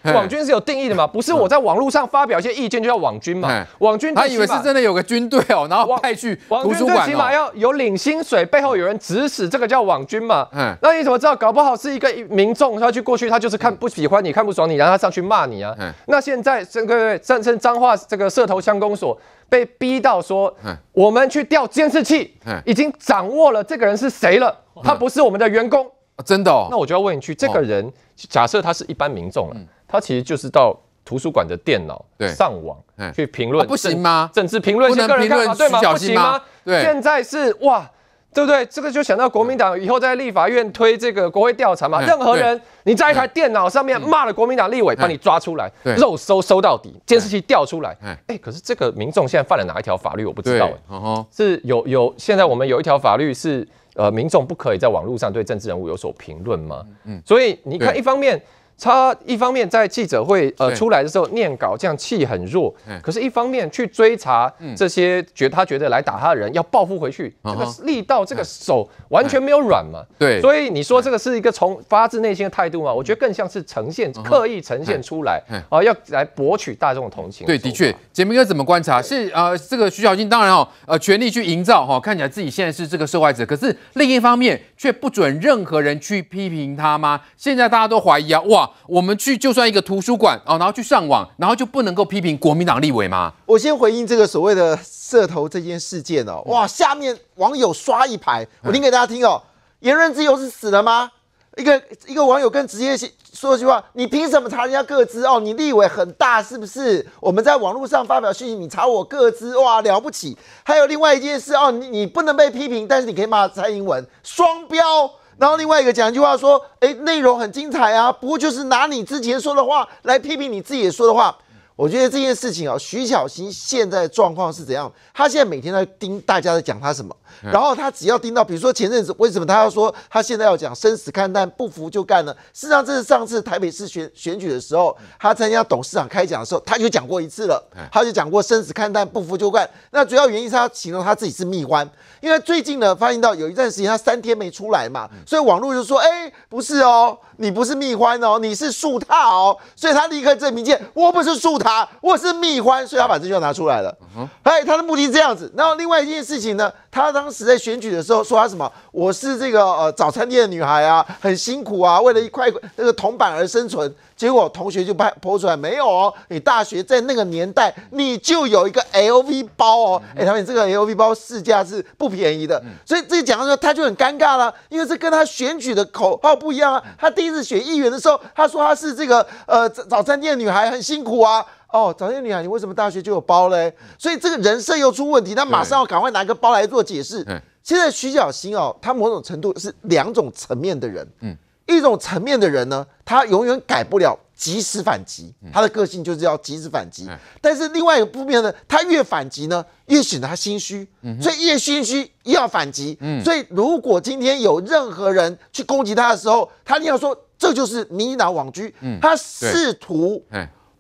Speaker 4: 对，网军是有定义的嘛？不是我在网络上发表一些意见就叫网军嘛？网军他以为是真的有个军队哦，然后派去
Speaker 1: 网军最起码要
Speaker 4: 有领薪水，背后有人指使，这个叫网军嘛？那你怎么知道？搞不好是一个民众，他去过去，他就是看不喜欢你看不爽你，然后他上去骂你啊？那现在这个战称脏话这个射头枪公所被逼到说，我们去调监视器，已经掌握了这个人是谁了，他不是我们的员工。真的？那我就要问一句：这个人假设他是一般民众了，他其实就是到图书馆的电脑上网去评论，不行吗？政治评论是个人看法对吗？不行吗？对。现在是哇，对不对？这个就想到国民党以后在立法院推这个国会调查嘛。任何人你在一台电脑上面骂了国民党立委，把你抓出来，肉搜搜到底，监视器调出来。哎，可是这个民众现在犯了哪一条法律？我不知道。是，有有，现在我们有一条法律是。呃，民众不可以在网络上对政治人物有所评论吗？嗯，所以你看，一方面。他一方面在记者会呃出来的时候念稿，这样气很弱；可是，一方面去追查这些觉他觉得来打他的人要报复回去，这个力道，这个手完全没有软嘛。对，所以你说这个是一个从发自内心的态度吗？我觉得更像是呈现，刻意呈现出来，啊，要来博取大众的同情。对，
Speaker 1: 的确，简明哥怎么观察？是呃，这个徐小静当然哦，呃，全力去营造哈，看起来自己现在是这个受害者；可是另一方面却不准任何人去批评他吗？现在大家都怀疑啊，哇！我们去就算一个图书馆哦，然后去上网，然后就不能够批评国民党立委吗？
Speaker 9: 我先回应这个所谓的社头这件事件哦。哇，下面网友刷一排，我念给大家听哦。言论自由是死了吗？一个一个网友更直接说一句话：你凭什么查人家个资哦？你立委很大是不是？我们在网络上发表讯息，你查我个资，哇，了不起。还有另外一件事哦，你你不能被批评，但是你可以骂蔡英文，双标。然后另外一个讲一句话说，哎，内容很精彩啊，不过就是拿你之前说的话来批评你自己说的话。我觉得这件事情啊，徐小新现在的状况是怎样？他现在每天在听大家在讲他什么，然后他只要听到，比如说前阵子为什么他要说他现在要讲生死看淡，不服就干呢？事实上，这是上次台北市选选举的时候，他参加董事长开讲的时候，他就讲过一次了，他就讲过生死看淡，不服就干。那主要原因是他形容他自己是蜜獾。因为最近呢，发现到有一段时间他三天没出来嘛，所以网络就说，哎，不是哦，你不是蜜獾哦，你是树塔哦，所以他立刻证明见，我不是树塔，我是蜜獾，所以他把句话拿出来了。哎，他的目的这样子。然后另外一件事情呢，他当时在选举的时候说他什么，我是这个呃早餐店的女孩啊，很辛苦啊，为了一块那个铜板而生存。结果同学就拍剖出来，没有哦，你大学在那个年代你就有一个 LV 包哦，哎，他们这个 LV 包市价是不便宜的，所以这讲时候他就很尴尬了，因为这跟他选举的口号不一样啊。他第一次选议员的时候，他说他是这个呃早餐店女孩，很辛苦啊。哦，早餐店女孩，你为什么大学就有包嘞？所以这个人设又出问题，他马上要赶快拿个包来做解释。嗯，现在徐小新哦，他某种程度是两种层面的人。嗯。一种层面的人呢，他永远改不了及时反击，他的个性就是要及时反击。但是另外一个负面呢，他越反击呢，越显得他心虚，所以越心虚越要反击。所以如果今天有任何人去攻击他的时候，他一定要说这就是迷倒网狙，他试图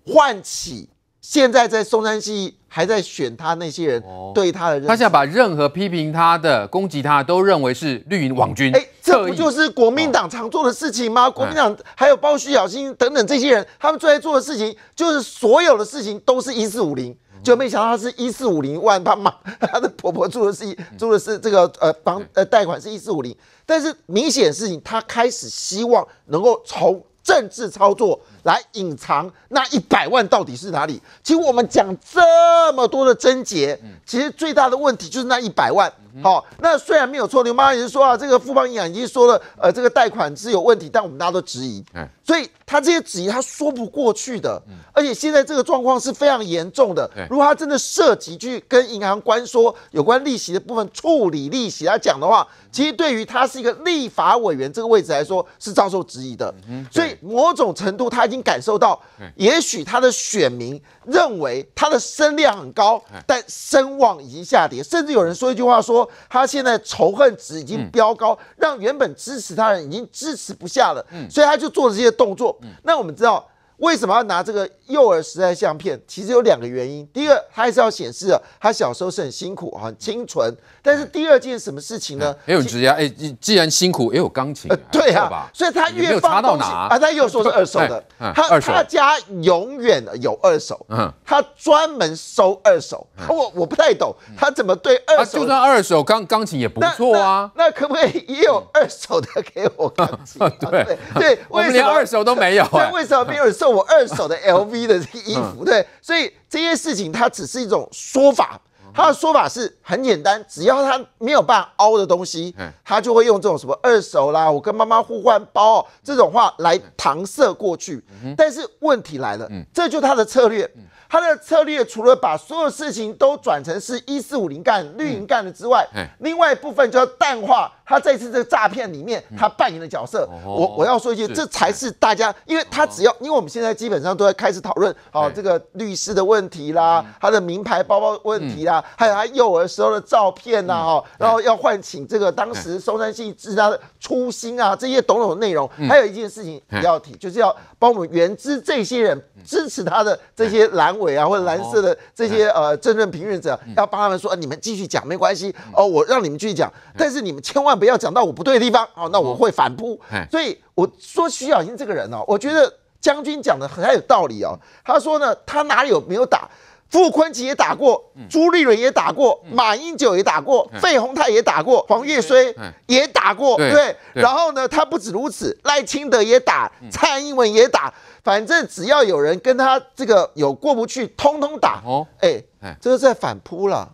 Speaker 9: 唤起。现在在松山溪还在选他那些人对他的，他现在
Speaker 1: 把任何批评他的、攻击他，都认为是绿营网军。哎，这不就
Speaker 9: 是国民党常做的事情吗？国民党还有包旭小新等等这些人，他们最爱做的事情就是所有的事情都是一四五零，就没想到他是一四五零万他妈 他的婆婆住的是住的是这个呃房呃贷款是一四五零，但是明显事情，他开始希望能够从政治操作。来隐藏那一百万到底是哪里？其实我们讲这么多的症结，其实最大的问题就是那一百万。好，那虽然没有错，刘妈也是说啊，这个富邦银行已经说了，呃，这个贷款是有问题，但我们大家都质疑，所以他这些质疑他说不过去的。而且现在这个状况是非常严重的。如果他真的涉及去跟银行关说有关利息的部分处理利息来讲的话，其实对于他是一个立法委员这个位置来说是遭受质疑的。所以某种程度他已经。感受到，也许他的选民认为他的声量很高，但声望已经下跌，甚至有人说一句话说，他现在仇恨值已经飙高，让原本支持他人已经支持不下了，所以他就做了这些动作。那我们知道。为什么要拿这个幼儿时代相片？其实有两个原因。第一个，他还是要显示他小时候是很辛苦很清纯。但是第二件什么事情呢？
Speaker 1: 也有指甲。哎，既然辛苦，也有钢琴。对啊，所以
Speaker 9: 他越放东西啊，他又说是二手的。他他家永远有二手。嗯，他专门收二手。我我不太懂，他怎么对二手？就算二手
Speaker 1: 钢钢琴也不
Speaker 8: 错啊。
Speaker 9: 那可不可以也有二手的给我钢
Speaker 8: 琴？对
Speaker 9: 对，什么连二手都没有。为什么没有收？我二手的 LV 的这个衣服，对，所以这些事情它只是一种说法。他的说法是很简单，只要他没有办法凹的东西，他就会用这种什么二手啦，我跟妈妈互换包这种话来搪塞过去。但是问题来了，这就是他的策略。他的策略除了把所有事情都转成是一四五零干、绿营干的之外，另外一部分就要淡化他这次这个诈骗里面他扮演的角色。我我要说一句，这才是大家，因为他只要因为我们现在基本上都在开始讨论哦，这个律师的问题啦，他的名牌包包问题啦。还有他幼儿时候的照片呐，哈，然后要唤起这个当时收山信治他的初心啊，这些种种内容。还有一件事情要提，就是要帮我们原知这些人支持他的这些阑尾啊，或者蓝色的这些呃政论评论者，要帮他们说，你们继续讲没关系哦，我让你们继续讲，但是你们千万不要讲到我不对的地方，哦，那我会反扑。所以我说徐小新这个人哦，我觉得将军讲的很有道理哦。他说呢，他哪里有没有打？傅昆吉也打过，朱立伦也打过，马英九也打过，费鸿泰也打过，黄岳虽也打过，对，然后呢，他不止如此，赖清德也打，蔡英文也打，反正只要有人跟他这个有过不去，通通打，哦，哎，这是在反扑了，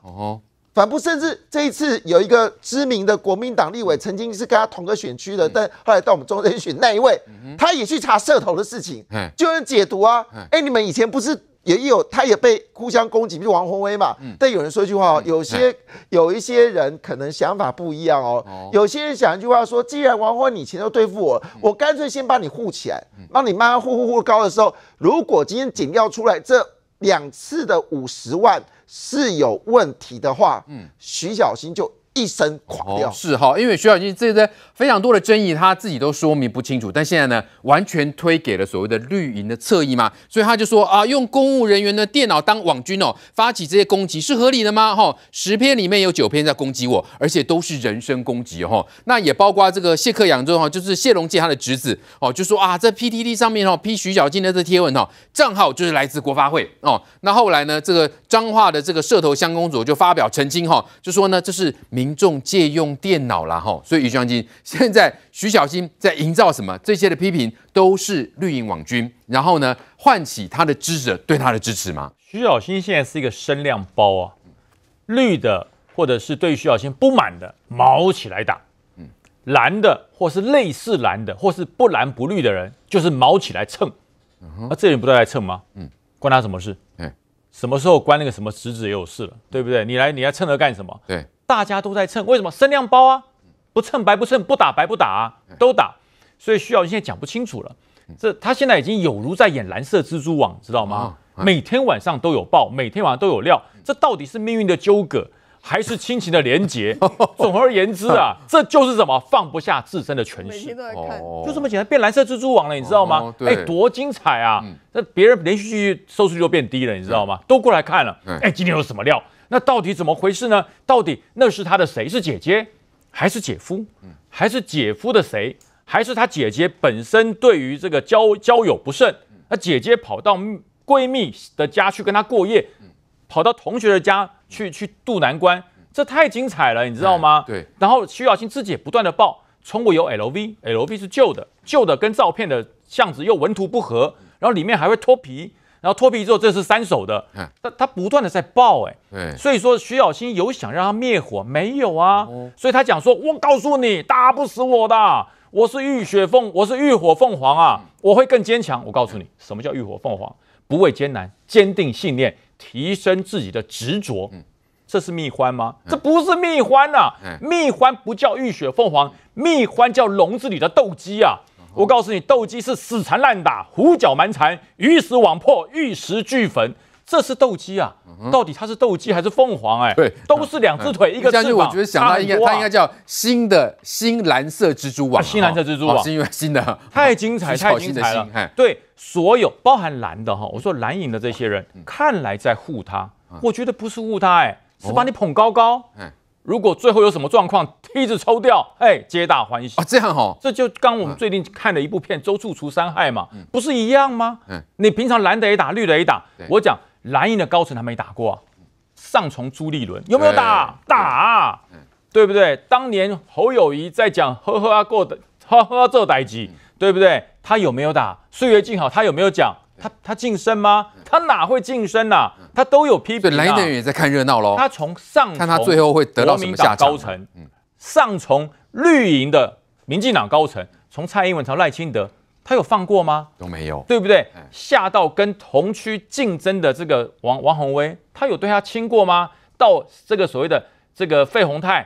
Speaker 9: 反扑，甚至这一次有一个知名的国民党立委，曾经是跟他同个选区的，但后来到我们中间选那一位，他也去查社头的事情，就能解读啊，哎，你们以前不是。也有，他也被互相攻击，比如王宏威嘛。但有人说一句话哦，有些有一些人可能想法不一样哦。有些人想一句话说，既然王宏你前头对付我，我干脆先把你护起来，让你慢慢护护护高的时候，如果今天警调出来这两次的五十万是有问题的话，嗯，徐小新就。一身
Speaker 1: 垮掉，是哈，因为徐小金这些非常多的争议，他自己都说明不清楚，但现在呢，完全推给了所谓的绿营的侧翼嘛，所以他就说啊，用公务人员的电脑当网军哦，发起这些攻击是合理的吗？哈，十篇里面有九篇在攻击我，而且都是人身攻击哈，那也包括这个谢克扬州哈，就是谢龙介他的侄子哦，就说啊，在 PTT 上面哦，批徐小金的这贴文哦，账号就是来自国发会哦，那后来呢，这个彰化的这个社头香公主就发表澄清哈，就说呢，这是民。民众借用电脑了哈，所以余将军现在徐小新在营造什么？这些的批评都是绿营网军，然后呢，唤起他的支持，对他的支持吗？徐
Speaker 2: 小新现在是一个声量包啊，
Speaker 1: 绿的或者是对
Speaker 2: 徐小新不满的，毛起来打，嗯，蓝的或是类似蓝的或是不蓝不绿的人，就是毛起来蹭，嗯，啊，这人不都在蹭吗？嗯，关他什么事？什么时候关那个什么侄子也有事了，对不对？你来，你来蹭他干什么？对。大家都在蹭，为什么生量包啊？不蹭白不蹭，不打白不打，都打，所以需要现在讲不清楚了。这他现在已经有如在演蓝色蜘蛛网，知道吗？每天晚上都有报，每天晚上都有料，这到底是命运的纠葛，还是亲情的连结？总而言之啊，这就是什么放不下自身的权势。每天都在看，就这么简单，变蓝色蜘蛛网了，你知道吗？哎，多精彩啊！那别人连续剧收视率就变低了，你知道吗？都过来看了，哎，今天有什么料？那到底怎么回事呢？到底那是他的谁是姐姐，还是姐夫，还是姐夫的谁，还是他姐姐本身对于这个交交友不慎？那姐姐跑到闺蜜的家去跟她过夜，跑到同学的家去去渡难关，这太精彩了，你知道吗？对。然后徐小星自己也不断的报，穿我有 LV，LV 是旧的，旧的跟照片的相子又纹图不合，然后里面还会脱皮。然后脱皮之后，这是三手的，他他不断的在爆哎，所以说徐小新有想让他灭火没有啊？所以他讲说，我告诉你，打不死我的，我是浴血凤我是浴火凤凰啊，我会更坚强。我告诉你，什么叫浴火凤凰？不畏艰难，坚定信念，提升自己的执着。嗯，这是蜜獾吗？这不是蜜獾呐，蜜獾不叫浴血凤凰，蜜獾叫笼子里的斗鸡啊。我告诉你，斗鸡是死缠烂打、胡搅蛮缠、鱼死网破、玉石俱焚，这是斗鸡啊！到底它是斗鸡还是凤凰？哎，对，都是两只腿一个翅膀。是我觉得想到应该，它应该叫新的新蓝色蜘蛛网。新蓝色蜘蛛网，新的，新的，太精彩，太精彩了！对，所有包含蓝的哈，我说蓝影的这些人，看来在护他，我觉得不是护他，哎，是把你捧高高。如果最后有什么状况，梯子抽掉，哎，皆大欢喜啊！这样哈，这就刚我们最近看了一部片《周处除三害》嘛，不是一样吗？嗯，你平常蓝的也打，绿的也打。我讲蓝营的高层他没打过啊，上从朱立伦有没有打？打，对不对？当年侯友谊在讲呵呵啊过的，呵呵啊这代机，对不对？他有没有打？岁月静好，他有没有讲？他他晋升吗？他哪会晋升呢？他都有批评。对，蓝营也在看热闹喽。他从上，看他最后会得到什么下高层，上从绿营的民进党高层，从蔡英文朝赖清德，他有放过吗？都没有，对不对？下到跟同区竞争的这个王王宏威，他有对他亲过吗？到这个所谓的这个费鸿泰，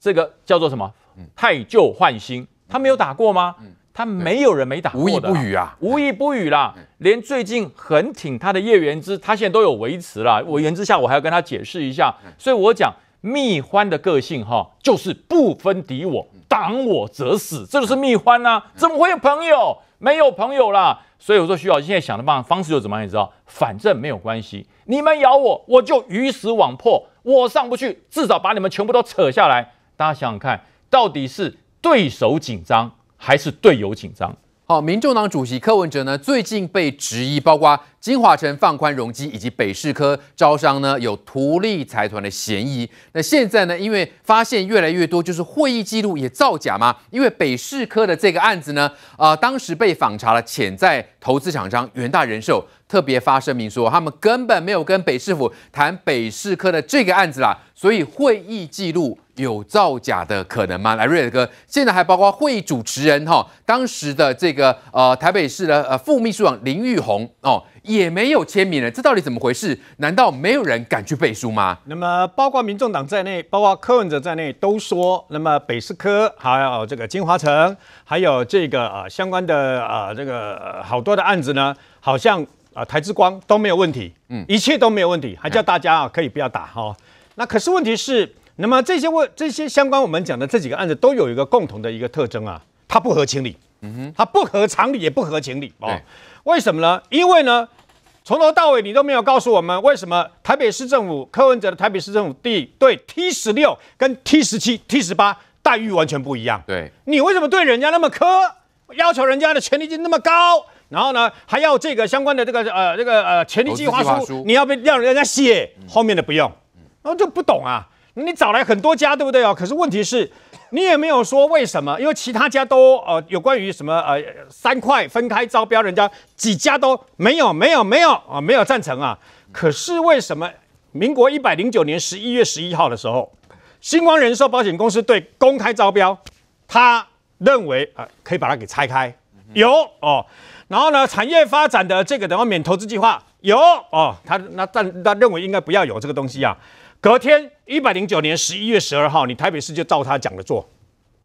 Speaker 2: 这个叫做什么？嗯，泰旧换新，他没有打过吗？嗯。他没有人没打过的，无一不语啊，无一不语啦。连最近很挺他的叶元之，他现在都有维持了。我言之下，我还要跟他解释一下。所以我讲蜜獾的个性哈，就是不分敌我，挡我则死，这就是蜜獾啊。怎么会有朋友？没有朋友啦。所以我说徐小师现在想的方方式就怎么样？你知道，反正没有关系，你们咬我，我就鱼死网破，我上不去，至少把你们全部都
Speaker 1: 扯下来。大家想想看，到底是对手紧张？还是队友紧张。好，民众党主席柯文哲呢？最近被质疑包括金华城放宽容积，以及北市科招商呢，有图利财团的嫌疑。那现在呢？因为发现越来越多，就是会议记录也造假吗？因为北市科的这个案子呢，啊，当时被访查了潜在投资厂商元大人寿特别发声明说，他们根本没有跟北市府谈北市科的这个案子啦，所以会议记录有造假的可能吗？来瑞德哥，现在还包括会议主持人哈，当时的这个呃台北市的呃副秘书长林玉红哦。也没有签名了，这到底怎么回事？难道没有人敢去背书吗？那么，
Speaker 7: 包括民众党在内，包括柯文哲在内，都说，那么北市科还有这个金华城，还有这个啊相关的啊这个好多的案子呢，好像啊台之光都没有问题，嗯，一切都没有问题，还叫大家啊可以不要打哈。那可是问题是，那么这些问这些相关我们讲的这几个案子都有一个共同的一个特征啊，它不合情理，嗯哼，它不合常理也不合情理哦。为什么呢？因为呢？从头到尾，你都没有告诉我们为什么台北市政府柯文哲的台北市政府对对 T 十六跟 T 十七、T 十八待遇完全不一样。对，你为什么对人家那么苛，要求人家的权力金那么高？然后呢，还要这个相关的这个呃这个呃权力计划书，你要不要人家写后面的不用，然后就不懂啊？你找来很多家，对不对哦？可是问题是。你也没有说为什么？因为其他家都呃有关于什么呃三块分开招标，人家几家都没有没有没有啊没有赞成啊。可是为什么民国一百零九年十一月十一号的时候，星光人寿保险公司对公开招标，他认为啊可以把它给拆开，有哦。然后呢，产业发展的这个等方免投资计划有哦，他那但他认为应该不要有这个东西啊。隔天，一百零九年十一月十二号，你台北市就照他讲的做，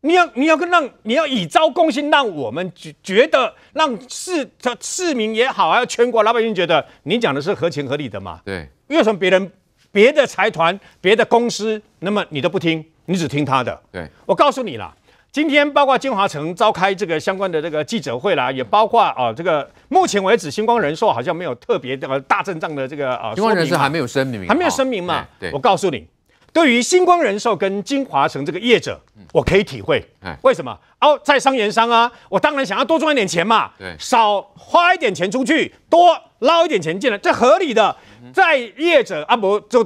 Speaker 7: 你要你要跟让你要以招攻心，让我们觉觉得让市的市民也好，还有全国老百姓觉得你讲的是合情合理的嘛？对，为什么别人别的财团、别的公司，那么你都不听，你只听他的？对，我告诉你了。今天包括金华城召开这个相关的这个记者会啦，也包括啊这个目前为止，星光人寿好像没有特别的大阵仗的这个啊，星光人寿还没有声明，还没有声明嘛？对，我告诉你，对于星光人寿跟金华城这个业者，我可以体会，为什么？哦，在商言商啊，我当然想要多赚一点钱嘛，对，少花一点钱出去，多捞一点钱进来，这合理的，在业者啊不就？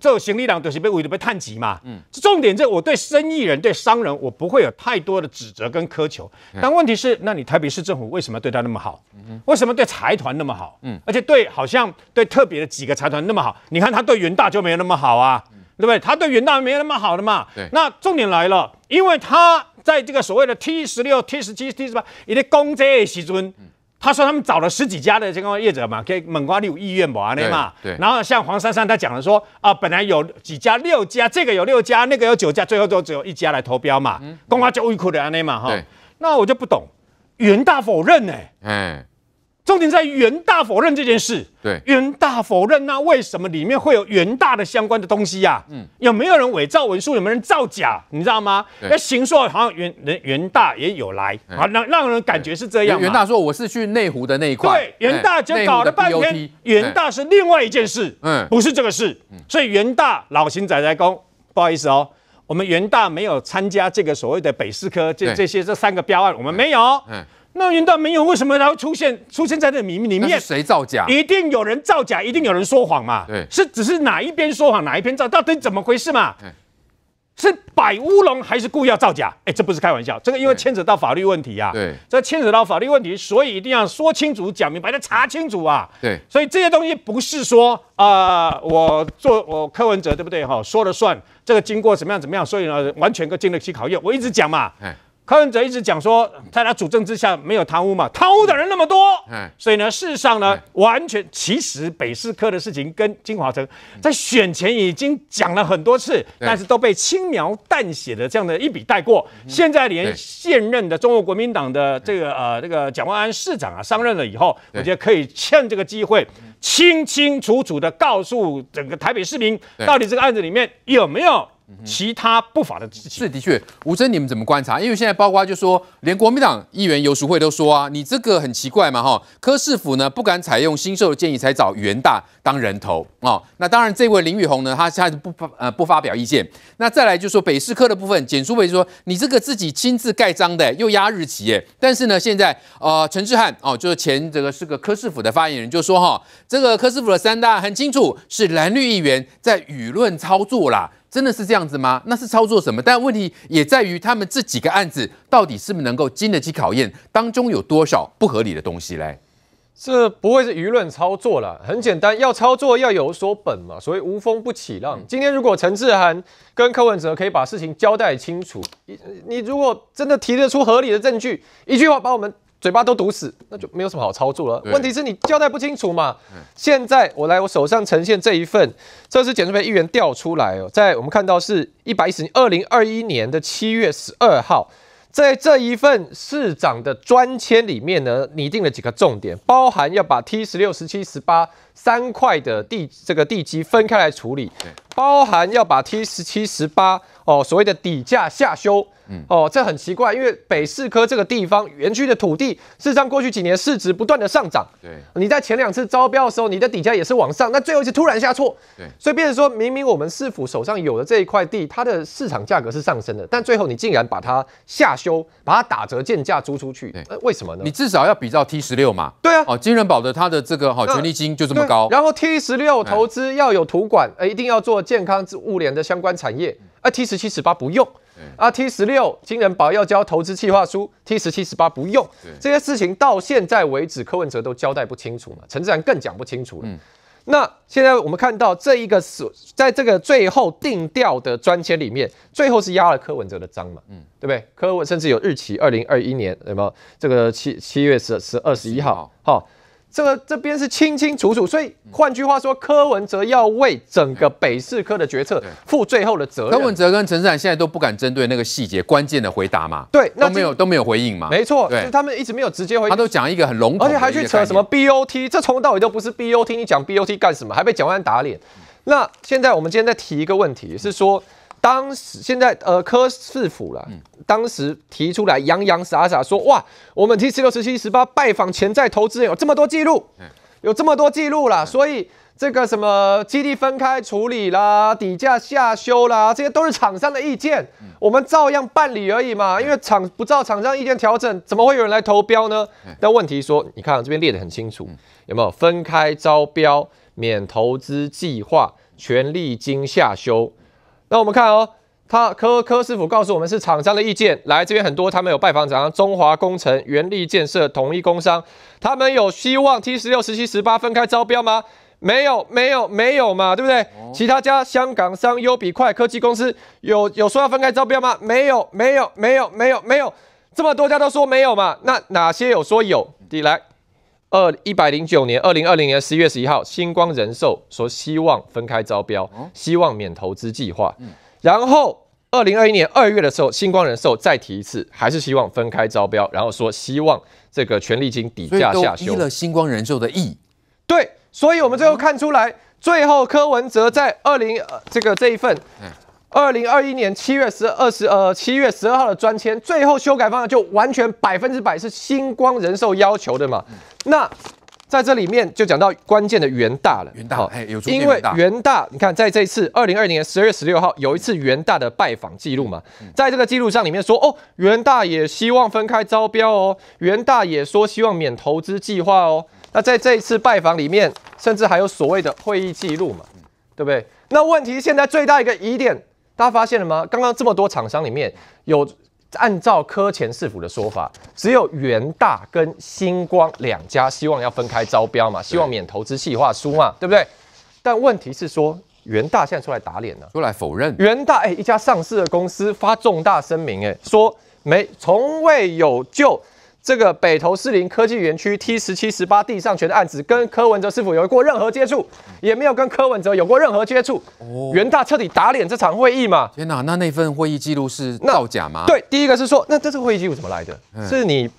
Speaker 7: 做行李郎都是被围的被探及嘛。嗯，重点这我对生意人对商人，我不会有太多的指责跟苛求。但问题是，那你台北市政府为什么对他那么好？嗯嗯，为什么对财团那么好？嗯，而且对好像对特别的几个财团那么好？你看他对元大就没有那么好啊，对不对？他对元大没有那么好的嘛。那重点来了，因为他在这个所谓的 T 十六、T 十七、T 十八，已经攻 J S 尊。他说他们找了十几家的这个业者嘛，可以蒙光六医院安那嘛，然后像黄珊珊她讲了说啊，本来有几家六家，这个有六家，那个有九家，最后都只有一家来投标嘛，公华就育科的那嘛哈，那我就不懂，元大否认
Speaker 8: 呢。
Speaker 7: 重点在元大否认这件事。对，元大否认那为什么里面会有元大的相关的东西呀？嗯，有没有人伪造文书？有没有人造假？你知道吗？那刑硕好像元元大也有来啊，让让人感觉是这样。元大说
Speaker 1: 我是去内湖的那一块。对，元大就搞了半天，元大
Speaker 7: 是另外一件事，嗯，不是这个事。所以元大老邢仔仔公，不好意思哦，我们元大没有参加这个所谓的北师科这这些这三个标案，我们没有。嗯。那云端没有，为什么它会出现？出现在那里里面？谁造假？一定有人造假，一定有人说谎嘛？对，是只是哪一边说谎，哪一边造？到底怎么回事嘛？是摆乌龙还是故意要造假？哎，这不是开玩笑，这个因为牵扯到法律问题呀。对，这牵扯到法律问题，所以一定要说清楚、讲明白的，查清楚啊。对，所以这些东西不是说啊，我做我柯文哲对不对？哈，说了算，这个经过怎么样怎么样？所以呢，完全够经得起考验。我一直讲嘛。哎。柯文哲一直讲说，在他主政之下没有贪污嘛，贪污的人那么多，所以呢，事实上呢，完全其实北市科的事情跟金华城在选前已经讲了很多次，但是都被轻描淡写的这样的一笔带过。现在连现任的中国国民党的这个呃这个蒋万安市长啊上任了以后，我觉得可以趁这个机会清清
Speaker 1: 楚楚的告诉整个台北市民，到底这个案子里面有没有？其他不法的事情是的确，吴征，你们怎么观察？因为现在包括就说，连国民党议员游淑慧都说啊，你这个很奇怪嘛，哈，科事府呢不敢采用新秀的建议，才找元大当人头哦。那当然，这位林宇鸿呢，他他是不发呃不发表意见。那再来就说北市科的部分，简淑就说，你这个自己亲自盖章的，又压日期耶。但是呢，现在呃陈志汉哦，就是前这个是个科事府的发言人，就说哈，这个科事府的三大很清楚，是蓝绿议员在舆论操作啦。真的是这样子吗？那是操作什么？但问题也在于他们这几个案子到底是不是能够经得起考验？当中有多少不合理的东西嘞？
Speaker 4: 这不会是舆论操作了？很简单，要操作要有所本嘛。所谓无风不起浪。今天如果陈志涵跟柯文哲可以把事情交代清楚，你你如果真的提得出合理的证据，一句话把我们。嘴巴都堵死，那就没有什么好操作了。问题是你交代不清楚嘛？现在我来，我手上呈现这一份，这是简淑培议员调出来哦，在我们看到是一百一十，二零二一年的七月十二号，在这一份市长的专签里面呢，拟定了几个重点，包含要把 T 十六、十七、十八三块的地这个地基分开来处理。包含要把 T 十七十八哦所谓的底价下修，嗯哦这很奇怪，因为北四科这个地方园区的土地，事实上过去几年市值不断的上涨，对，你在前两次招标的时候，你的底价也是往上，那最后一次突然下挫，对，所以变成说明明我们市府手上有的这一块地，它的市场价格是上升的，但最后你竟然把它下修，把它打折贱价租出去，对，为什
Speaker 1: 么呢？你至少要比照 T 十六嘛，对啊，哦金人保的它的这个哈权利金就这么高，然后
Speaker 4: T 十六投资要有土管，呃，一定要做。健康之物联的相关产业啊，T 十七十八不用，啊 T 十六金人保要交投资计划书，T 十七十八不用，这些事情到现在为止柯文哲都交代不清楚嘛，陈自然更讲不清楚了。那现在我们看到这一个是在这个最后定调的专签里面，最后是压了柯文哲的章嘛，嗯，对不对？柯文甚至有日期，二零二一年有么这个七七月十十二十一号，好。这个这边是清清楚楚，所以换句话说，柯文哲要为整个北市科的决策负最后的责任。柯
Speaker 1: 文哲跟陈院长现在都不敢针对那个细节关键的回答嘛？对，都没有都没有回应嘛？没错，就是他们一直没有直接回。他都讲一个很笼统，而且还去扯什么 BOT，这从头到尾都不是 BOT，你讲 BOT 干
Speaker 4: 什么？还被蒋万打脸。那现在我们今天再提一个问题，是说。当时现在呃，科市府了，当时提出来洋洋洒洒说，哇，我们 T 十六、十七、十八拜访潜在投资人，有这么多记录，有这么多记录了，所以这个什么基地分开处理啦，底价下修啦，这些都是厂商的意见，我们照样办理而已嘛。因为厂不照厂商意见调整，怎么会有人来投标呢？但问题说，你看这边列的很清楚，有没有分开招标、免投资计划、权利金下修？那我们看哦，他柯柯师傅告诉我们是厂商的意见，来这边很多他们有拜访厂商，中华工程、原力建设、统一工商，他们有希望 T 十六、十七、十八分开招标吗？没有，没有，没有嘛，对不对？其他家香港商优比快科技公司有有说要分开招标吗？没有，没有，没有，没有，没有，这么多家都说没有嘛？那哪些有说有？你来。二一百零九年二零二零年十一月十一号，星光人寿说希望分开招标，希望免投资计划。然后二零二一年二月的时候，星光人寿再提一次，还是希望分开招标，然后说希望这个权利金底价下修。了
Speaker 1: 星光人寿的意。对，所以我们最后看出
Speaker 4: 来，最后柯文哲在二零这个这一份。二零二一年七月十二十呃七月十二号的专签，最后修改方案就完全百分之百是星光人寿要求的嘛？那在这里面就讲到关键的元大了。元大，哎，有因为元大，你看在这一次二零二零年十二月十六号有一次元大的拜访记录嘛？在这个记录上里面说，哦，元大也希望分开招标哦，元大也说希望免投资计划哦。那在这一次拜访里面，甚至还有所谓的会议记录嘛？对不对？那问题现在最大一个疑点。大家发现了吗？刚刚这么多厂商里面，有按照科前市府的说法，只有元大跟星光两家希望要分开招标嘛，希望免投资计划书嘛，对不对？但问题是说，元大现在出来打脸了，出来否认。元大哎，一家上市的公司发重大声明，哎，说没从未有就。这个北投士林科技园区 T 十七十八地上权的案子，跟柯文哲是否有过任何接触？也没有跟柯文哲有过任何接触。哦，元大彻底打脸这场会议嘛？天哪，那那份
Speaker 1: 会议记录是造假吗？对，
Speaker 4: 第一个是说，那这份会议记录怎么来的？是你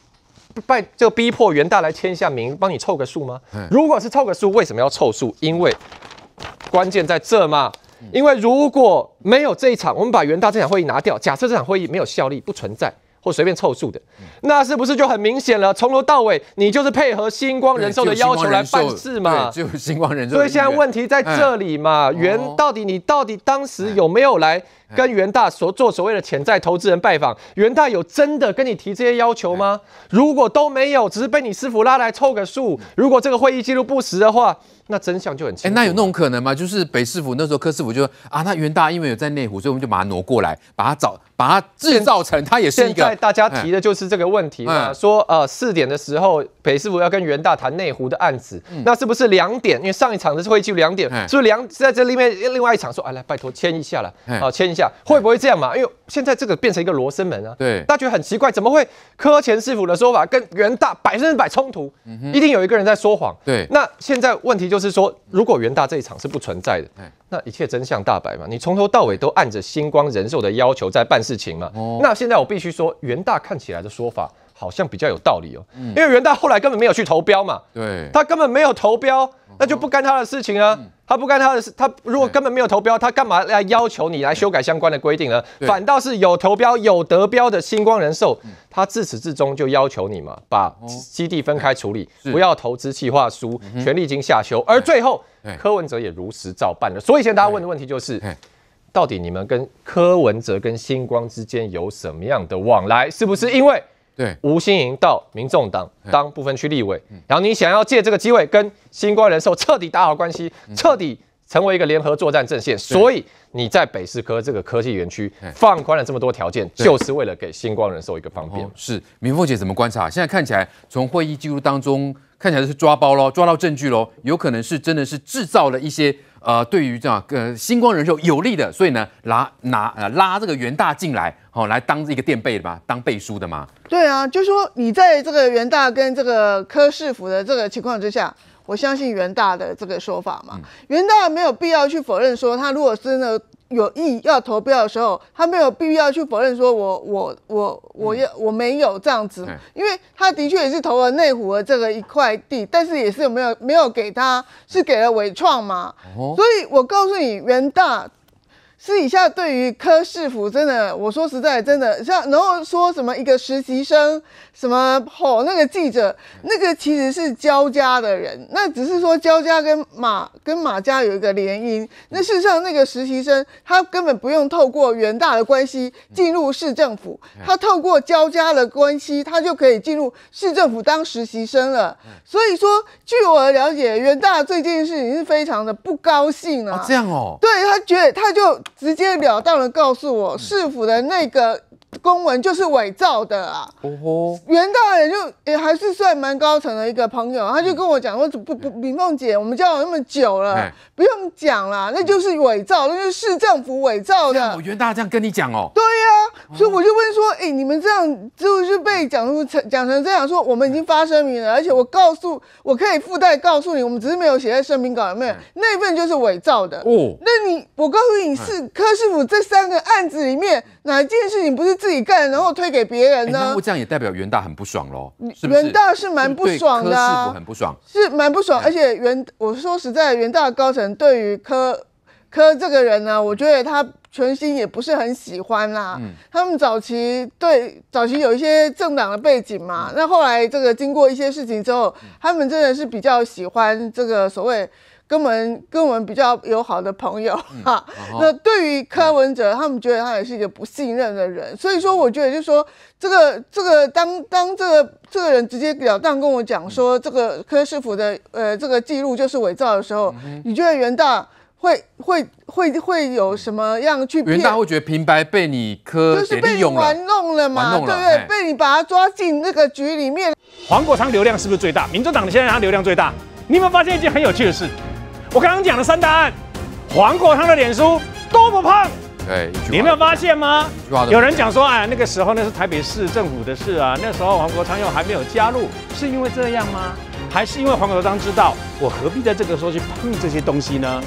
Speaker 4: 拜就逼迫元大来签一下名，帮你凑个数吗？如果是凑个数，为什么要凑数？因为关键在这嘛。因为如果没有这一场，我们把元大这场会议拿掉，假设这场会议没有效力，不存在。或随便凑数的，那是不是就很明显了？从头到尾，你就是配合星光人寿的要求来办事嘛？就
Speaker 1: 星光人寿。所以现在问题在这
Speaker 4: 里嘛？原到底你到底当时有没有来？跟元大所做所谓的潜在投资人拜访，元大有真的跟你提这些要求吗？如果都没有，只是被你师傅拉来凑个数。如果这个会议记录不实的话，那真相就很
Speaker 1: 清。哎，那有那种可能吗？就是北师傅那时候柯师傅就说啊，那元大因为有在内湖，所以我们就把它挪过来，把它找，把它制造成他也是一个。现在大家提的就是这个问题
Speaker 4: 嘛，说呃四点的时候，北师傅要跟元大谈内湖的案子，那是不是两点？因为上一场的会议就两点，是不是两在这里面另外一场说，哎来拜托签一下了，好签。一会不会这样嘛？因为现在这个变成一个罗生门啊，对，大家觉得很奇怪，怎么会柯前师傅的说法跟元大百分之百冲突？嗯一定有一个人在说谎。对，那现在问题就是说，如果元大这一场是不存在的，那一切真相大白嘛？你从头到尾都按着星光人寿的要求在办事情嘛？哦，那现在我必须说，元大看起来的说法。好像比较有道理哦，因为元大后来根本没有去投标嘛，对，他根本没有投标，那就不干他的事情啊，他不干他的事，他如果根本没有投标，他干嘛来要求你来修改相关的规定呢？反倒是有投标有得标的星光人寿，他自始至终就要求你嘛，把基地分开处理，不要投资计划书，权力金下修，而最后柯文哲也如实照办了。所以现在大家问的问题就是，到底你们跟柯文哲跟星光之间有什么样的往来？是不是因为？对吴新盈到民众党当部分区立委，然后你想要借这个机会跟新光人寿彻底打好关系，彻底成为一个联合作战阵线，所以你在北市科这个科技园区放
Speaker 1: 宽了这么多条件，就是为了给新光人寿一个方便。是明凤姐怎么观察？现在看起来，从会议记录当中看起来是抓包喽，抓到证据喽，有可能是真的是制造了一些。呃，对于这样呃，星光人寿有利的，所以呢，拿拿呃拉这个元大进来，好来当一个垫背的嘛，当背书的嘛。
Speaker 5: 对啊，就是说你在这个元大跟这个柯士福的这个情况之下，我相信元大的这个说法嘛，元大没有必要去否认说他如果是的有意要投标的时候，他没有必要去否认说，我我我我要我没有这样子，因为他的确也是投了内湖的这个一块地，但是也是没有没有给他，是给了伟创嘛？所以，我告诉你，元大。私底下对于柯市服真的，我说实在，真的像然后说什么一个实习生，什么跑那个记者，那个其实是焦家的人，那只是说焦家跟马跟马家有一个联姻，那事实上那个实习生他根本不用透过袁大的关系进入市政府，他透过焦家的关系，他就可以进入市政府当实习生了。所以说，据我的了解，袁大最近事情是非常的不高兴啊，这样哦，对他觉得他就。直截了当的告诉我，市府的那个。公文就是伪造的啊！哦吼，袁大爷就也还是算蛮高层的一个朋友，他就跟我讲说：，不不，敏凤姐，我们交往那么久了，不用讲啦，那就是伪造，那就是市政府伪造的。
Speaker 1: 我袁大这样跟你讲哦。
Speaker 5: 对呀，所以我就问说：，哎，你们这样就是被讲成讲成这样，说我们已经发声明了，而且我告诉，我可以附带告诉你，我们只是没有写在声明稿，里面，那份就是伪造的。哦，那你我告诉你是柯师傅这三个案子里面哪一件事情不是自己？你干，然后推给别人呢？那
Speaker 1: 这样也代表元大很不爽喽？元大是蛮不爽的，柯世很不爽，
Speaker 5: 是蛮不爽。而且元，我说实在，元大高层对于柯柯这个人呢，我觉得他全心也不是很喜欢啦。嗯，他们早期对早期有一些政党的背景嘛，那后来这个经过一些事情之后，他们真的是比较喜欢这个所谓。跟我们跟我们比较友好的朋友哈，那对于柯文哲，他们觉得他也是一个不信任的人，所以说我觉得就说这个这个当当这个这个人直接了当跟我讲说这个柯师傅的呃这个记录就是伪造的时候，你觉得袁大会会会会有什么样去？袁大会
Speaker 1: 觉得平白被你柯是被你玩
Speaker 5: 弄了嘛？对不对？被你把他抓进那个局里面。
Speaker 7: 黄国昌流量是不是最大？民主党的现在他流量最大，你有没有发现一件很有趣的事？我刚刚讲的三大案，黄国昌的脸书多不胖。对，你没有发现吗？有人讲说，哎，那个时候那是台北市政府的事啊，那时候黄国昌又还没有加入，是因为这样吗？还是因为黄国昌知道，我何必在这个时候去碰这些东西呢？